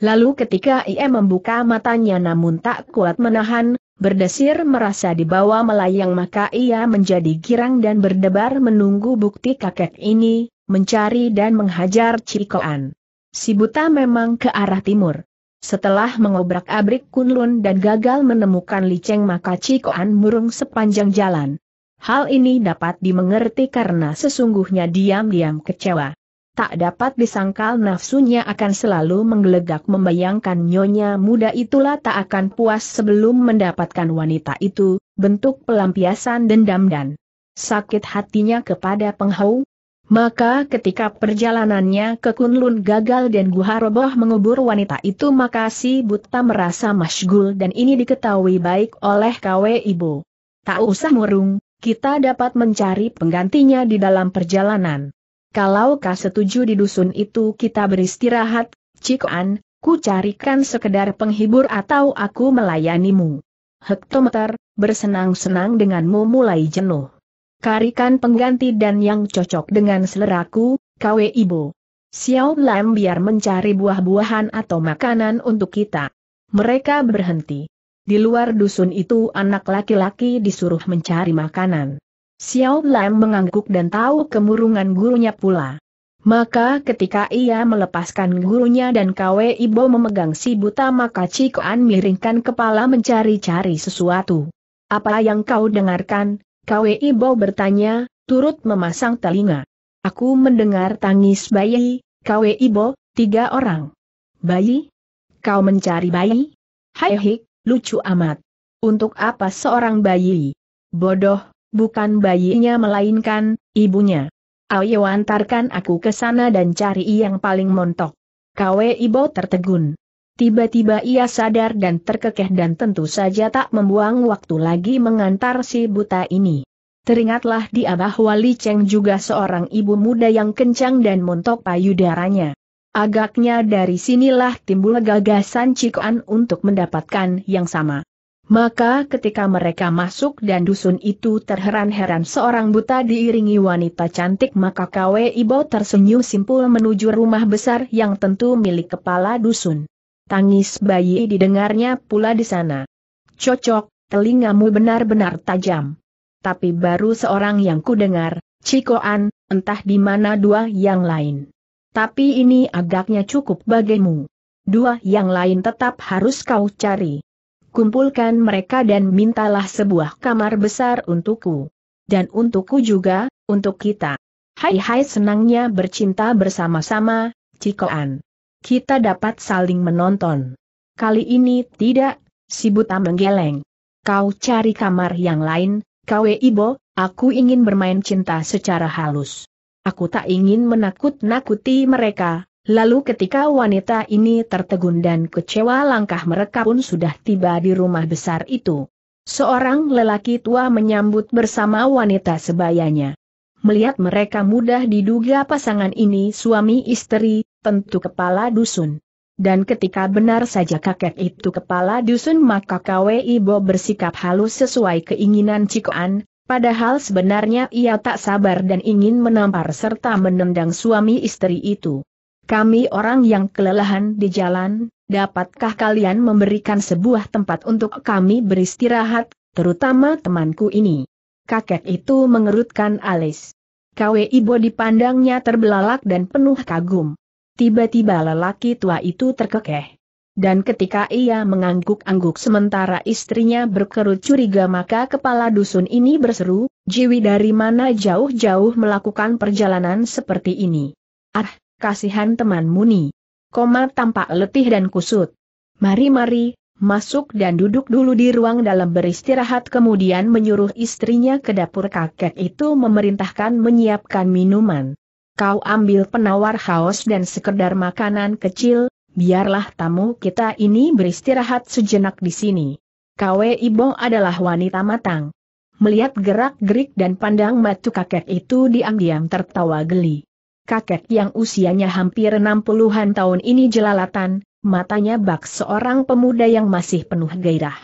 Lalu ketika ia membuka matanya namun tak kuat menahan, berdesir merasa dibawa melayang maka ia menjadi girang dan berdebar menunggu bukti kakek ini, mencari dan menghajar Cikoan. Si buta memang ke arah timur. Setelah mengobrak-abrik Kunlun dan gagal menemukan Liceng maka Cikoan murung sepanjang jalan. Hal ini dapat dimengerti karena sesungguhnya diam-diam kecewa tak dapat disangkal nafsunya akan selalu menggelegak membayangkan nyonya muda itulah tak akan puas sebelum mendapatkan wanita itu, bentuk pelampiasan dendam dan sakit hatinya kepada penghau. Maka ketika perjalanannya ke Kunlun gagal dan guharoboh mengubur wanita itu maka si buta merasa masgul dan ini diketahui baik oleh KW Ibu. Tak usah murung, kita dapat mencari penggantinya di dalam perjalanan kalau kau setuju di dusun itu kita beristirahat, Cik An, ku carikan sekedar penghibur atau aku melayanimu. Hektometer, bersenang-senang denganmu mulai jenuh. Carikan pengganti dan yang cocok dengan seleraku, KW Ibu. Xiao Lam biar mencari buah-buahan atau makanan untuk kita. Mereka berhenti. Di luar dusun itu anak laki-laki disuruh mencari makanan. Xiao Lam mengangguk dan tahu kemurungan gurunya pula. Maka ketika ia melepaskan gurunya dan Kwe Ibo memegang si buta maka Cikoan miringkan kepala mencari-cari sesuatu. Apa yang kau dengarkan? Kwe Ibo bertanya, turut memasang telinga. Aku mendengar tangis bayi, Kwe Ibo, tiga orang. Bayi? Kau mencari bayi? Hai hik, lucu amat. Untuk apa seorang bayi? Bodoh, bukan bayinya melainkan, ibunya. Ayo antarkan aku ke sana dan cari yang paling montok. Kwe Ibo tertegun. Tiba-tiba ia sadar dan terkekeh dan tentu saja tak membuang waktu lagi mengantar si buta ini. Teringatlah dia bahwa Li Cheng juga seorang ibu muda yang kencang dan montok payudaranya. Agaknya dari sinilah timbul gagasan Cikuan untuk mendapatkan yang sama. Maka ketika mereka masuk dan dusun itu terheran-heran seorang buta diiringi wanita cantik maka KW Ibo tersenyum simpul menuju rumah besar yang tentu milik kepala dusun. Tangis bayi didengarnya pula di sana. Cocok, telingamu benar-benar tajam. Tapi baru seorang yang kudengar, Cikoan, entah di mana dua yang lain. Tapi ini agaknya cukup bagimu. Dua yang lain tetap harus kau cari kumpulkan mereka dan mintalah sebuah kamar besar untukku. Dan untukku juga, untuk kita. Hai-hai senangnya bercinta bersama-sama, Cikoan. Kita dapat saling menonton. Kali ini tidak, si buta menggeleng. Kau cari kamar yang lain, Kawe Ibo, aku ingin bermain cinta secara halus. Aku tak ingin menakut-nakuti mereka, Lalu ketika wanita ini tertegun dan kecewa langkah mereka pun sudah tiba di rumah besar itu. Seorang lelaki tua menyambut bersama wanita sebayanya. Melihat mereka mudah diduga pasangan ini suami istri, tentu kepala dusun. Dan ketika benar saja kakek itu kepala dusun maka KWI Bo bersikap halus sesuai keinginan Cikoan, padahal sebenarnya ia tak sabar dan ingin menampar serta menendang suami istri itu. Kami orang yang kelelahan di jalan, dapatkah kalian memberikan sebuah tempat untuk kami beristirahat, terutama temanku ini? Kakek itu mengerutkan alis. Kwe Ibo dipandangnya terbelalak dan penuh kagum. Tiba-tiba lelaki tua itu terkekeh. Dan ketika ia mengangguk-angguk sementara istrinya berkerut curiga maka kepala dusun ini berseru, Jiwi dari mana jauh-jauh melakukan perjalanan seperti ini? Ah, kasihan teman Muni. Koma tampak letih dan kusut. Mari-mari, masuk dan duduk dulu di ruang dalam beristirahat kemudian menyuruh istrinya ke dapur kakek itu memerintahkan menyiapkan minuman. Kau ambil penawar haus dan sekedar makanan kecil, biarlah tamu kita ini beristirahat sejenak di sini. Kwe Ibo adalah wanita matang. Melihat gerak-gerik dan pandang matu kakek itu diam-diam tertawa geli kakek yang usianya hampir 60-an tahun ini jelalatan, matanya bak seorang pemuda yang masih penuh gairah.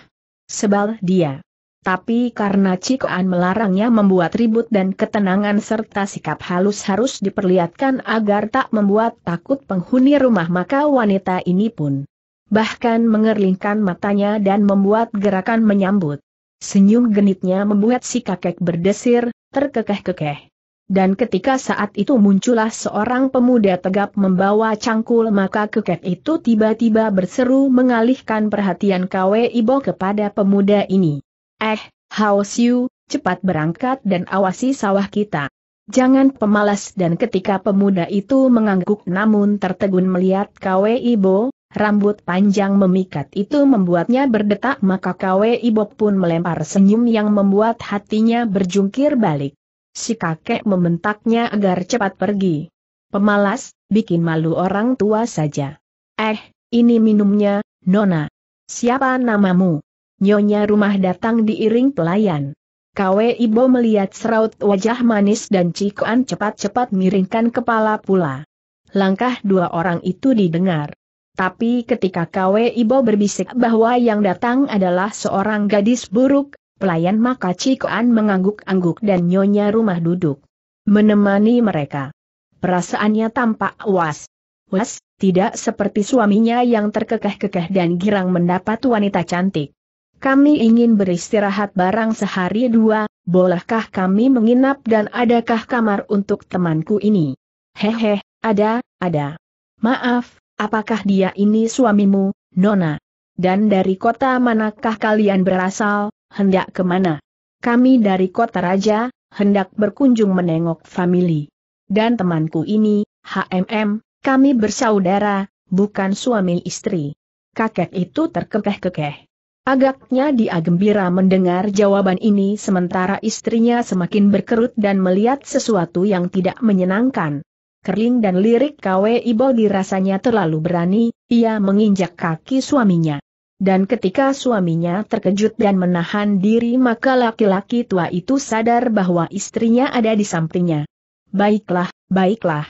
Sebal dia. Tapi karena Cikoan melarangnya membuat ribut dan ketenangan serta sikap halus harus diperlihatkan agar tak membuat takut penghuni rumah maka wanita ini pun bahkan mengerlingkan matanya dan membuat gerakan menyambut. Senyum genitnya membuat si kakek berdesir, terkekeh-kekeh dan ketika saat itu muncullah seorang pemuda tegap membawa cangkul maka keket itu tiba-tiba berseru mengalihkan perhatian Kwe Ibo kepada pemuda ini. Eh, Hao Siu, cepat berangkat dan awasi sawah kita. Jangan pemalas dan ketika pemuda itu mengangguk namun tertegun melihat Kwe Ibo, rambut panjang memikat itu membuatnya berdetak maka Kwe Ibo pun melempar senyum yang membuat hatinya berjungkir balik. Si kakek membentaknya agar cepat pergi. Pemalas, bikin malu orang tua saja. Eh, ini minumnya, Nona. Siapa namamu? Nyonya rumah datang diiring pelayan. Kwe Ibo melihat seraut wajah manis dan Cikuan cepat-cepat miringkan kepala pula. Langkah dua orang itu didengar. Tapi ketika Kwe Ibo berbisik bahwa yang datang adalah seorang gadis buruk, pelayan maka Cikoan mengangguk-angguk dan nyonya rumah duduk. Menemani mereka. Perasaannya tampak was. Was, tidak seperti suaminya yang terkekeh-kekeh dan girang mendapat wanita cantik. Kami ingin beristirahat barang sehari dua, bolehkah kami menginap dan adakah kamar untuk temanku ini? Hehe, ada, ada. Maaf, apakah dia ini suamimu, Nona? Dan dari kota manakah kalian berasal? hendak kemana? Kami dari kota raja, hendak berkunjung menengok famili. Dan temanku ini, HMM, kami bersaudara, bukan suami istri. Kakek itu terkekeh-kekeh. Agaknya dia gembira mendengar jawaban ini sementara istrinya semakin berkerut dan melihat sesuatu yang tidak menyenangkan. Kerling dan lirik KW Ibo dirasanya terlalu berani, ia menginjak kaki suaminya. Dan ketika suaminya terkejut dan menahan diri maka laki-laki tua itu sadar bahwa istrinya ada di sampingnya. Baiklah, baiklah.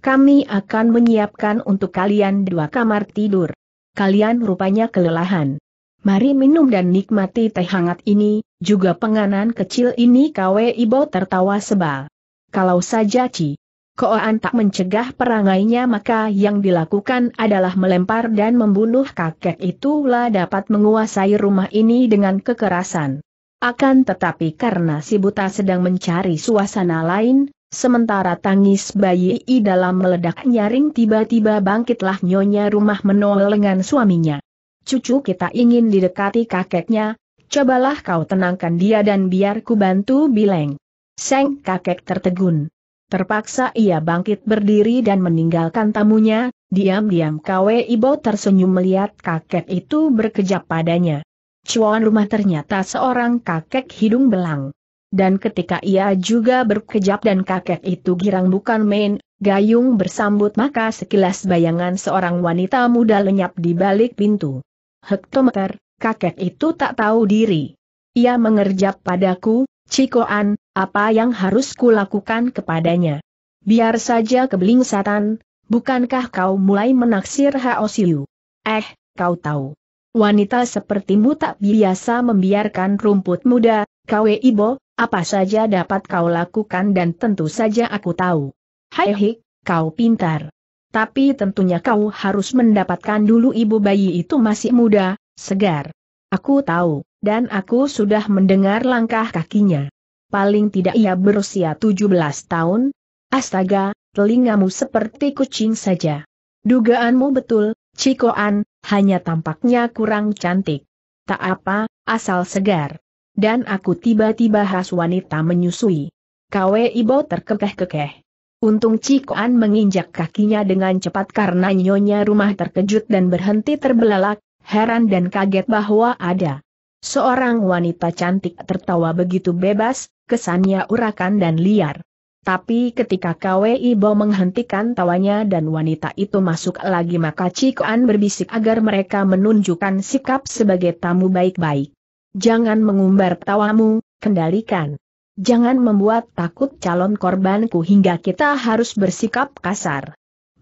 Kami akan menyiapkan untuk kalian dua kamar tidur. Kalian rupanya kelelahan. Mari minum dan nikmati teh hangat ini, juga penganan kecil ini Kwe Ibo tertawa sebal. Kalau saja Ci, Koan tak mencegah perangainya maka yang dilakukan adalah melempar dan membunuh kakek itulah dapat menguasai rumah ini dengan kekerasan. Akan tetapi karena si buta sedang mencari suasana lain, sementara tangis bayi I dalam meledak nyaring tiba-tiba bangkitlah nyonya rumah menol dengan suaminya. Cucu kita ingin didekati kakeknya, cobalah kau tenangkan dia dan biar ku bantu bileng. Seng kakek tertegun. Terpaksa ia bangkit berdiri dan meninggalkan tamunya, diam-diam Kwe Ibo tersenyum melihat kakek itu berkejap padanya. Cuan rumah ternyata seorang kakek hidung belang. Dan ketika ia juga berkejap dan kakek itu girang bukan main, gayung bersambut maka sekilas bayangan seorang wanita muda lenyap di balik pintu. Hektometer, kakek itu tak tahu diri. Ia mengerjap padaku, Cikoan, apa yang harus kulakukan kepadanya? Biar saja kebeling satan. bukankah kau mulai menaksir Haosiu? Eh, kau tahu. Wanita sepertimu tak biasa membiarkan rumput muda, Kawe Ibo, apa saja dapat kau lakukan dan tentu saja aku tahu. Hai hik, kau pintar. Tapi tentunya kau harus mendapatkan dulu ibu bayi itu masih muda, segar. Aku tahu, dan aku sudah mendengar langkah kakinya paling tidak ia berusia 17 tahun? Astaga, telingamu seperti kucing saja. Dugaanmu betul, Cikoan, hanya tampaknya kurang cantik. Tak apa, asal segar. Dan aku tiba-tiba khas wanita menyusui. Kwe Ibo terkekeh-kekeh. Untung Cikoan menginjak kakinya dengan cepat karena nyonya rumah terkejut dan berhenti terbelalak, heran dan kaget bahwa ada. Seorang wanita cantik tertawa begitu bebas, kesannya urakan dan liar. Tapi ketika kwi Bo menghentikan tawanya dan wanita itu masuk lagi maka Cikuan berbisik agar mereka menunjukkan sikap sebagai tamu baik-baik. Jangan mengumbar tawamu, kendalikan. Jangan membuat takut calon korbanku hingga kita harus bersikap kasar.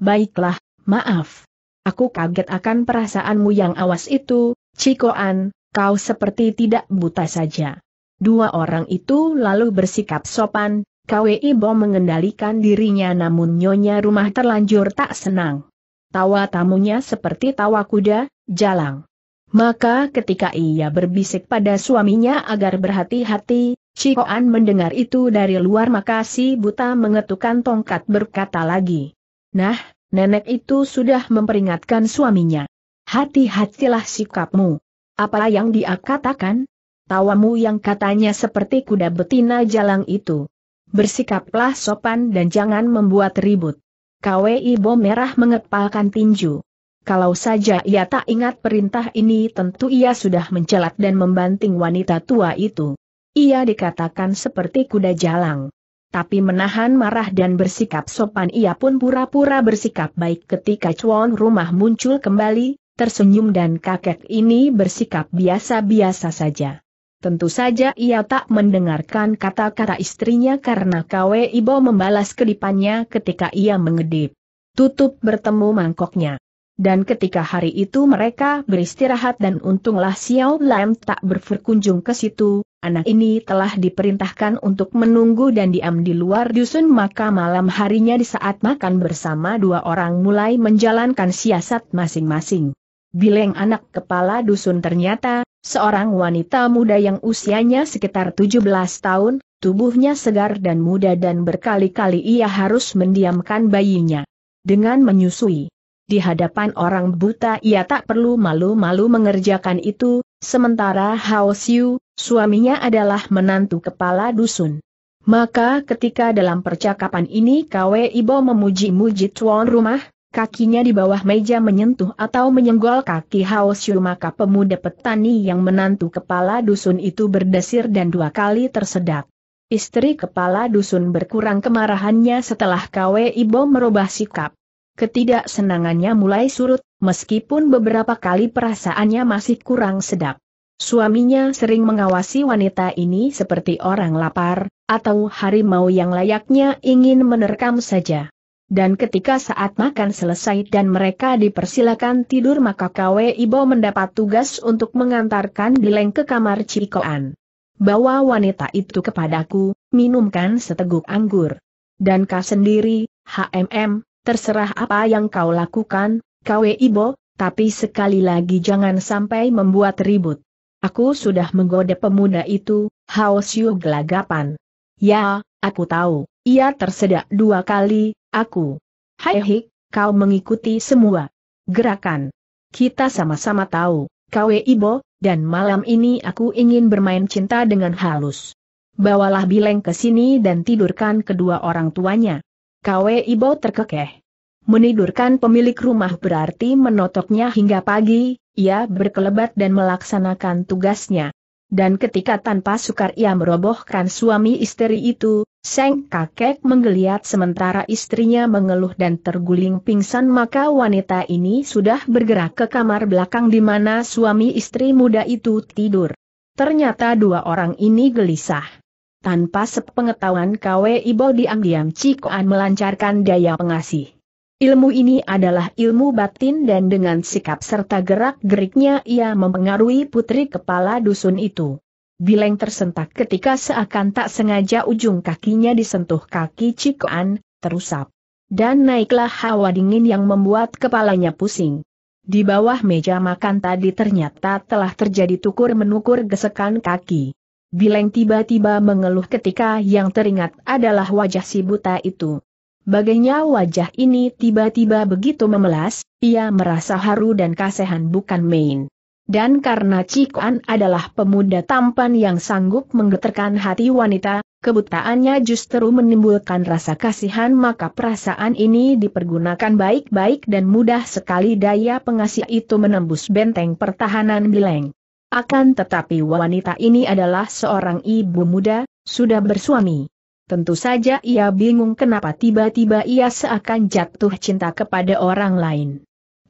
Baiklah, maaf. Aku kaget akan perasaanmu yang awas itu, Cikoan, kau seperti tidak buta saja. Dua orang itu lalu bersikap sopan, KWI Bo mengendalikan dirinya namun nyonya rumah terlanjur tak senang. Tawa tamunya seperti tawa kuda, jalang. Maka ketika ia berbisik pada suaminya agar berhati-hati, Cikoan mendengar itu dari luar maka si buta mengetukkan tongkat berkata lagi. Nah, nenek itu sudah memperingatkan suaminya. Hati-hatilah sikapmu. Apa yang dia katakan? tawamu yang katanya seperti kuda betina jalang itu. Bersikaplah sopan dan jangan membuat ribut. KWI bom Merah mengepalkan tinju. Kalau saja ia tak ingat perintah ini tentu ia sudah mencelat dan membanting wanita tua itu. Ia dikatakan seperti kuda jalang. Tapi menahan marah dan bersikap sopan ia pun pura-pura bersikap baik ketika cuan rumah muncul kembali, tersenyum dan kakek ini bersikap biasa-biasa saja. Tentu saja ia tak mendengarkan kata-kata istrinya karena Kwe Ibo membalas kedipannya ketika ia mengedip. Tutup bertemu mangkoknya. Dan ketika hari itu mereka beristirahat dan untunglah Xiao Lam tak berkunjung ke situ, anak ini telah diperintahkan untuk menunggu dan diam di luar dusun maka malam harinya di saat makan bersama dua orang mulai menjalankan siasat masing-masing. Bileng anak kepala dusun ternyata, Seorang wanita muda yang usianya sekitar 17 tahun, tubuhnya segar dan muda dan berkali-kali ia harus mendiamkan bayinya. Dengan menyusui. Di hadapan orang buta ia tak perlu malu-malu mengerjakan itu, sementara Hao Xiu, suaminya adalah menantu kepala dusun. Maka ketika dalam percakapan ini Kwe Ibo memuji-muji tuan rumah, kakinya di bawah meja menyentuh atau menyenggol kaki Hao Xiu maka pemuda petani yang menantu kepala dusun itu berdesir dan dua kali tersedak. Istri kepala dusun berkurang kemarahannya setelah Kwe Ibo merubah sikap. Ketidaksenangannya mulai surut, meskipun beberapa kali perasaannya masih kurang sedap. Suaminya sering mengawasi wanita ini seperti orang lapar, atau harimau yang layaknya ingin menerkam saja. Dan ketika saat makan selesai dan mereka dipersilakan tidur maka KW Ibo mendapat tugas untuk mengantarkan Bileng ke kamar Cikoan. Bawa wanita itu kepadaku, minumkan seteguk anggur. Dan kau sendiri, HMM, terserah apa yang kau lakukan, KW Ibo, tapi sekali lagi jangan sampai membuat ribut. Aku sudah menggoda pemuda itu, Hao gelagapan. Ya, aku tahu, ia tersedak dua kali, Aku. Hai Hik, kau mengikuti semua. Gerakan. Kita sama-sama tahu, kau Ibo, dan malam ini aku ingin bermain cinta dengan halus. Bawalah Bileng ke sini dan tidurkan kedua orang tuanya. Kau Ibo terkekeh. Menidurkan pemilik rumah berarti menotoknya hingga pagi, ia berkelebat dan melaksanakan tugasnya. Dan ketika tanpa sukar ia merobohkan suami istri itu, Seng kakek menggeliat sementara istrinya mengeluh dan terguling pingsan maka wanita ini sudah bergerak ke kamar belakang di mana suami istri muda itu tidur. Ternyata dua orang ini gelisah. Tanpa sepengetahuan KW Ibo diam-diam Cikoan melancarkan daya pengasih. Ilmu ini adalah ilmu batin dan dengan sikap serta gerak-geriknya ia mempengaruhi putri kepala dusun itu. Bileng tersentak ketika seakan tak sengaja ujung kakinya disentuh kaki Cikoan, terusap. Dan naiklah hawa dingin yang membuat kepalanya pusing. Di bawah meja makan tadi ternyata telah terjadi tukur-menukur gesekan kaki. Bileng tiba-tiba mengeluh ketika yang teringat adalah wajah si buta itu. Bagainya wajah ini tiba-tiba begitu memelas, ia merasa haru dan kasihan bukan main. Dan karena Cikuan adalah pemuda tampan yang sanggup menggetarkan hati wanita, kebutaannya justru menimbulkan rasa kasihan maka perasaan ini dipergunakan baik-baik dan mudah sekali daya pengasih itu menembus benteng pertahanan Bileng. Akan tetapi wanita ini adalah seorang ibu muda, sudah bersuami. Tentu saja ia bingung kenapa tiba-tiba ia seakan jatuh cinta kepada orang lain.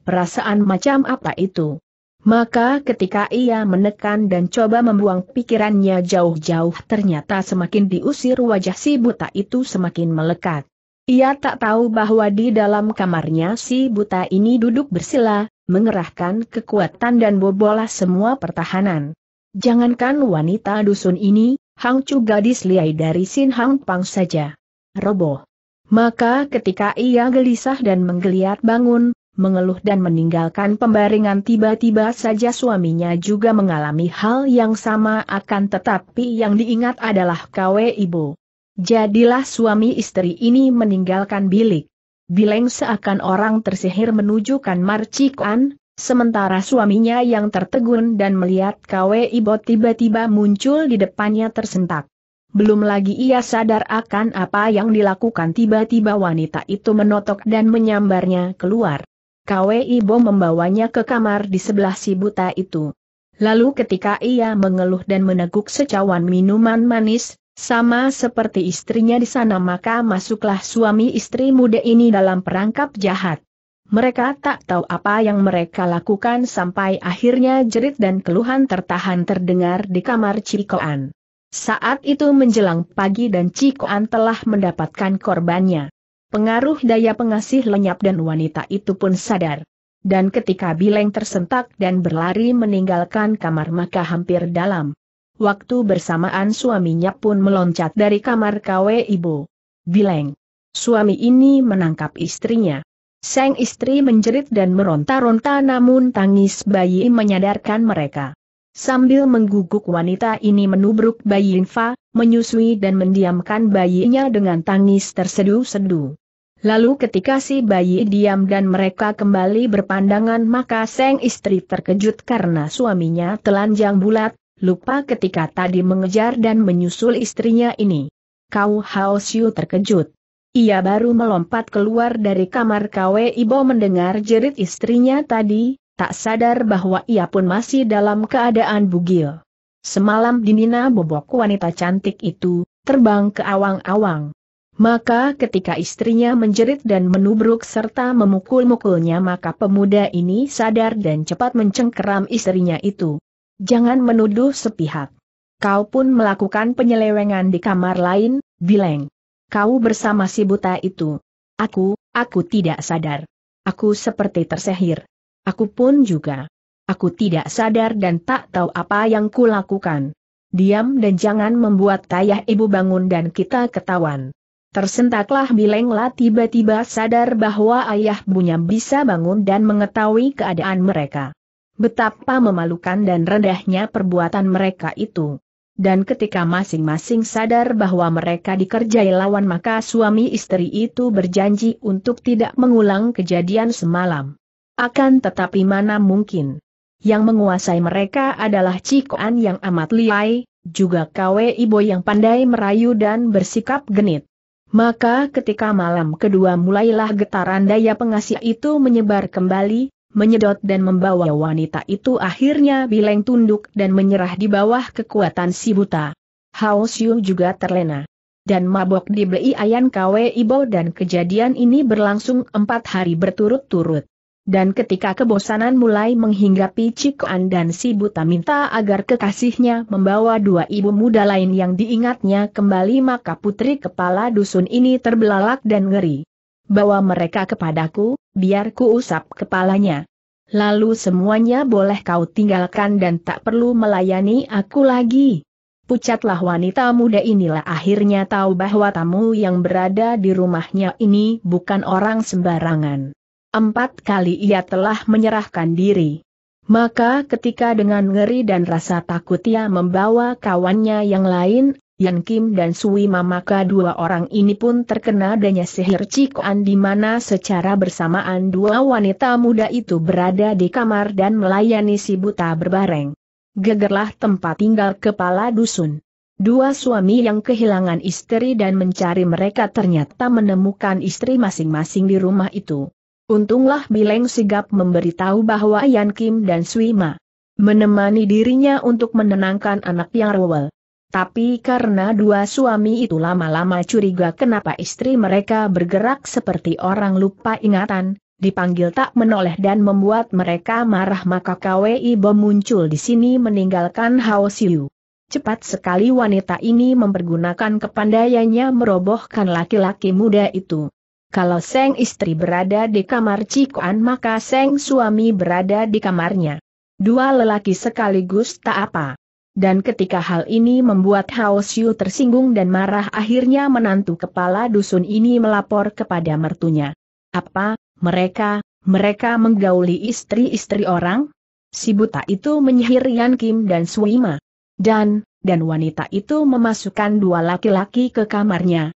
Perasaan macam apa itu? Maka ketika ia menekan dan coba membuang pikirannya jauh-jauh ternyata semakin diusir wajah si buta itu semakin melekat. Ia tak tahu bahwa di dalam kamarnya si buta ini duduk bersila, mengerahkan kekuatan dan bobola semua pertahanan. Jangankan wanita dusun ini, Hang Chu gadis liai dari Sin Hang Pang saja. Roboh. Maka ketika ia gelisah dan menggeliat bangun, mengeluh dan meninggalkan pembaringan tiba-tiba saja suaminya juga mengalami hal yang sama akan tetapi yang diingat adalah KW Ibu. Jadilah suami istri ini meninggalkan bilik. Bileng seakan orang tersihir menuju Kan Marcikan, Sementara suaminya yang tertegun dan melihat KW Ibot tiba-tiba muncul di depannya tersentak. Belum lagi ia sadar akan apa yang dilakukan tiba-tiba wanita itu menotok dan menyambarnya keluar. KW Ibo membawanya ke kamar di sebelah si buta itu. Lalu ketika ia mengeluh dan meneguk secawan minuman manis, sama seperti istrinya di sana maka masuklah suami istri muda ini dalam perangkap jahat. Mereka tak tahu apa yang mereka lakukan sampai akhirnya jerit dan keluhan tertahan terdengar di kamar Cikoan. Saat itu menjelang pagi dan Cikoan telah mendapatkan korbannya. Pengaruh daya pengasih lenyap dan wanita itu pun sadar. Dan ketika Bileng tersentak dan berlari meninggalkan kamar maka hampir dalam. Waktu bersamaan suaminya pun meloncat dari kamar KW ibu. Bileng. Suami ini menangkap istrinya. Seng istri menjerit dan meronta-ronta namun tangis bayi menyadarkan mereka. Sambil mengguguk wanita ini menubruk bayi Infa, menyusui dan mendiamkan bayinya dengan tangis tersedu sedu Lalu ketika si bayi diam dan mereka kembali berpandangan maka Seng istri terkejut karena suaminya telanjang bulat, lupa ketika tadi mengejar dan menyusul istrinya ini. Kau Haosu terkejut. Ia baru melompat keluar dari kamar KW Ibo mendengar jerit istrinya tadi, tak sadar bahwa ia pun masih dalam keadaan bugil. Semalam Dinina bobok wanita cantik itu, terbang ke awang-awang. Maka ketika istrinya menjerit dan menubruk serta memukul-mukulnya maka pemuda ini sadar dan cepat mencengkeram istrinya itu. Jangan menuduh sepihak. Kau pun melakukan penyelewengan di kamar lain, Bileng kau bersama si buta itu. Aku, aku tidak sadar. Aku seperti tersehir. Aku pun juga. Aku tidak sadar dan tak tahu apa yang kulakukan. Diam dan jangan membuat tayah ibu bangun dan kita ketahuan. Tersentaklah Bilengla tiba-tiba sadar bahwa ayah bunya bisa bangun dan mengetahui keadaan mereka. Betapa memalukan dan rendahnya perbuatan mereka itu dan ketika masing-masing sadar bahwa mereka dikerjai lawan maka suami istri itu berjanji untuk tidak mengulang kejadian semalam. Akan tetapi mana mungkin. Yang menguasai mereka adalah Cikoan yang amat liai, juga Kwe Ibo yang pandai merayu dan bersikap genit. Maka ketika malam kedua mulailah getaran daya pengasih itu menyebar kembali, menyedot dan membawa wanita itu akhirnya bileng tunduk dan menyerah di bawah kekuatan si buta. Hao Xiu juga terlena. Dan mabok di Blei Ayan Kwe Ibo dan kejadian ini berlangsung empat hari berturut-turut. Dan ketika kebosanan mulai menghinggapi Cikoan dan si buta minta agar kekasihnya membawa dua ibu muda lain yang diingatnya kembali maka putri kepala dusun ini terbelalak dan ngeri. Bawa mereka kepadaku, biar ku usap kepalanya. Lalu semuanya boleh kau tinggalkan dan tak perlu melayani aku lagi. Pucatlah wanita muda inilah akhirnya tahu bahwa tamu yang berada di rumahnya ini bukan orang sembarangan. Empat kali ia telah menyerahkan diri. Maka ketika dengan ngeri dan rasa takut ia membawa kawannya yang lain, Yan Kim dan Sui maka dua orang ini pun terkena adanya sihir Cikuan di mana secara bersamaan dua wanita muda itu berada di kamar dan melayani si buta berbareng. Gegerlah tempat tinggal kepala dusun. Dua suami yang kehilangan istri dan mencari mereka ternyata menemukan istri masing-masing di rumah itu. Untunglah Bileng sigap memberitahu bahwa Yan Kim dan Sui Ma menemani dirinya untuk menenangkan anak yang rewel. Tapi karena dua suami itu lama-lama curiga kenapa istri mereka bergerak seperti orang lupa ingatan, dipanggil tak menoleh dan membuat mereka marah maka KWI bom muncul di sini meninggalkan Hao Siu. Cepat sekali wanita ini mempergunakan kepandaiannya merobohkan laki-laki muda itu. Kalau Seng istri berada di kamar Cikuan maka Seng suami berada di kamarnya. Dua lelaki sekaligus tak apa. Dan ketika hal ini membuat Hao Xiu tersinggung dan marah akhirnya menantu kepala dusun ini melapor kepada mertunya. Apa, mereka, mereka menggauli istri-istri orang? Si buta itu menyihir Yan Kim dan Suima. Dan, dan wanita itu memasukkan dua laki-laki ke kamarnya.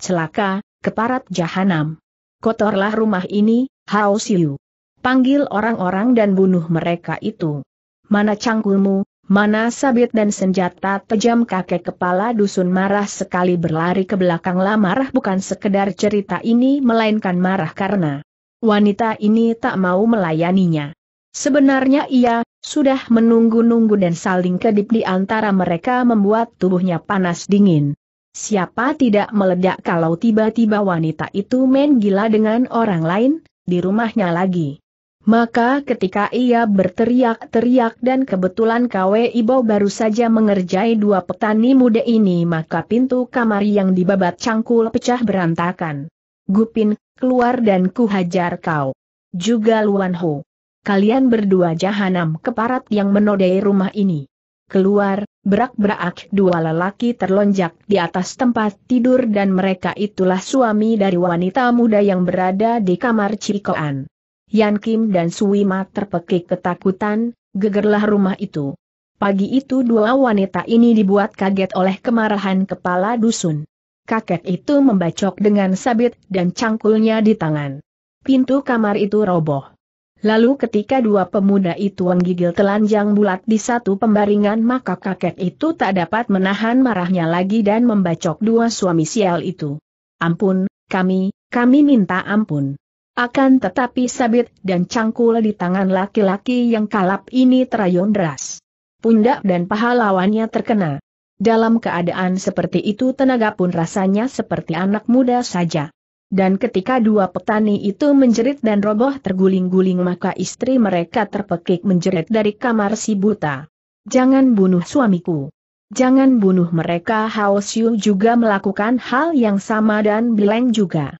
Celaka, keparat jahanam. Kotorlah rumah ini, Hao Xiu. Panggil orang-orang dan bunuh mereka itu. Mana cangkulmu, Mana sabit dan senjata tajam kakek kepala dusun marah sekali berlari ke belakang lamarah bukan sekedar cerita ini melainkan marah karena wanita ini tak mau melayaninya. Sebenarnya ia sudah menunggu-nunggu dan saling kedip di antara mereka membuat tubuhnya panas dingin. Siapa tidak meledak kalau tiba-tiba wanita itu main gila dengan orang lain, di rumahnya lagi. Maka ketika ia berteriak-teriak dan kebetulan KW Ibo baru saja mengerjai dua petani muda ini maka pintu kamar yang dibabat cangkul pecah berantakan. Gupin, keluar dan kuhajar kau. Juga Luan Ho. Kalian berdua jahanam keparat yang menodai rumah ini. Keluar, berak-berak dua lelaki terlonjak di atas tempat tidur dan mereka itulah suami dari wanita muda yang berada di kamar Cikoan. Yan Kim dan Ma terpekik ketakutan, gegerlah rumah itu. Pagi itu dua wanita ini dibuat kaget oleh kemarahan kepala dusun. Kakek itu membacok dengan sabit dan cangkulnya di tangan. Pintu kamar itu roboh. Lalu ketika dua pemuda itu menggigil telanjang bulat di satu pembaringan maka kakek itu tak dapat menahan marahnya lagi dan membacok dua suami sial itu. Ampun, kami, kami minta ampun. Akan tetapi sabit dan cangkul di tangan laki-laki yang kalap ini terayun deras. Pundak dan paha lawannya terkena. Dalam keadaan seperti itu tenaga pun rasanya seperti anak muda saja. Dan ketika dua petani itu menjerit dan roboh terguling-guling maka istri mereka terpekik menjerit dari kamar si buta. Jangan bunuh suamiku. Jangan bunuh mereka Hao Xiu juga melakukan hal yang sama dan Bileng juga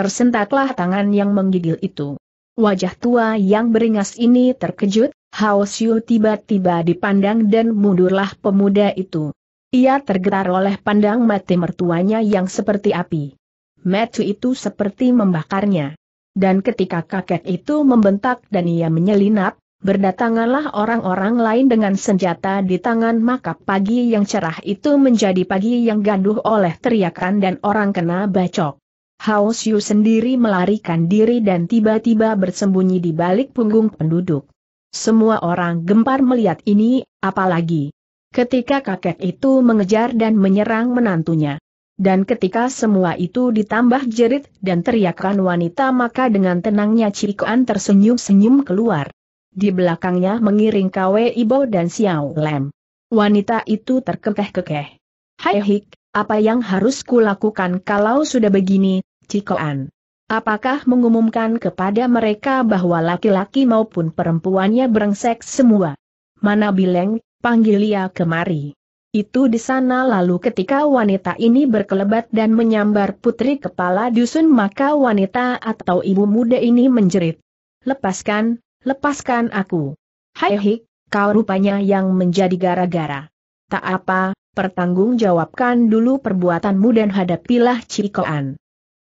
tersentaklah tangan yang menggigil itu. Wajah tua yang beringas ini terkejut, Hao Xiu tiba-tiba dipandang dan mundurlah pemuda itu. Ia tergetar oleh pandang mati mertuanya yang seperti api. Metu itu seperti membakarnya. Dan ketika kakek itu membentak dan ia menyelinap, berdatanganlah orang-orang lain dengan senjata di tangan maka pagi yang cerah itu menjadi pagi yang gaduh oleh teriakan dan orang kena bacok. Hao Xiu sendiri melarikan diri dan tiba-tiba bersembunyi di balik punggung penduduk. Semua orang gempar melihat ini, apalagi ketika kakek itu mengejar dan menyerang menantunya. Dan ketika semua itu ditambah jerit dan teriakan wanita maka dengan tenangnya Cikuan tersenyum-senyum keluar. Di belakangnya mengiring Kwe Ibo dan Xiao Lem. Wanita itu terkekeh-kekeh. Hai Hik, apa yang harus kulakukan kalau sudah begini, Cikoan. Apakah mengumumkan kepada mereka bahwa laki-laki maupun perempuannya berengsek semua? Mana Bileng, panggil ia kemari. Itu di sana lalu ketika wanita ini berkelebat dan menyambar putri kepala dusun maka wanita atau ibu muda ini menjerit. Lepaskan, lepaskan aku. Hai hik, kau rupanya yang menjadi gara-gara. Tak apa, pertanggungjawabkan dulu perbuatanmu dan hadapilah Cikoan.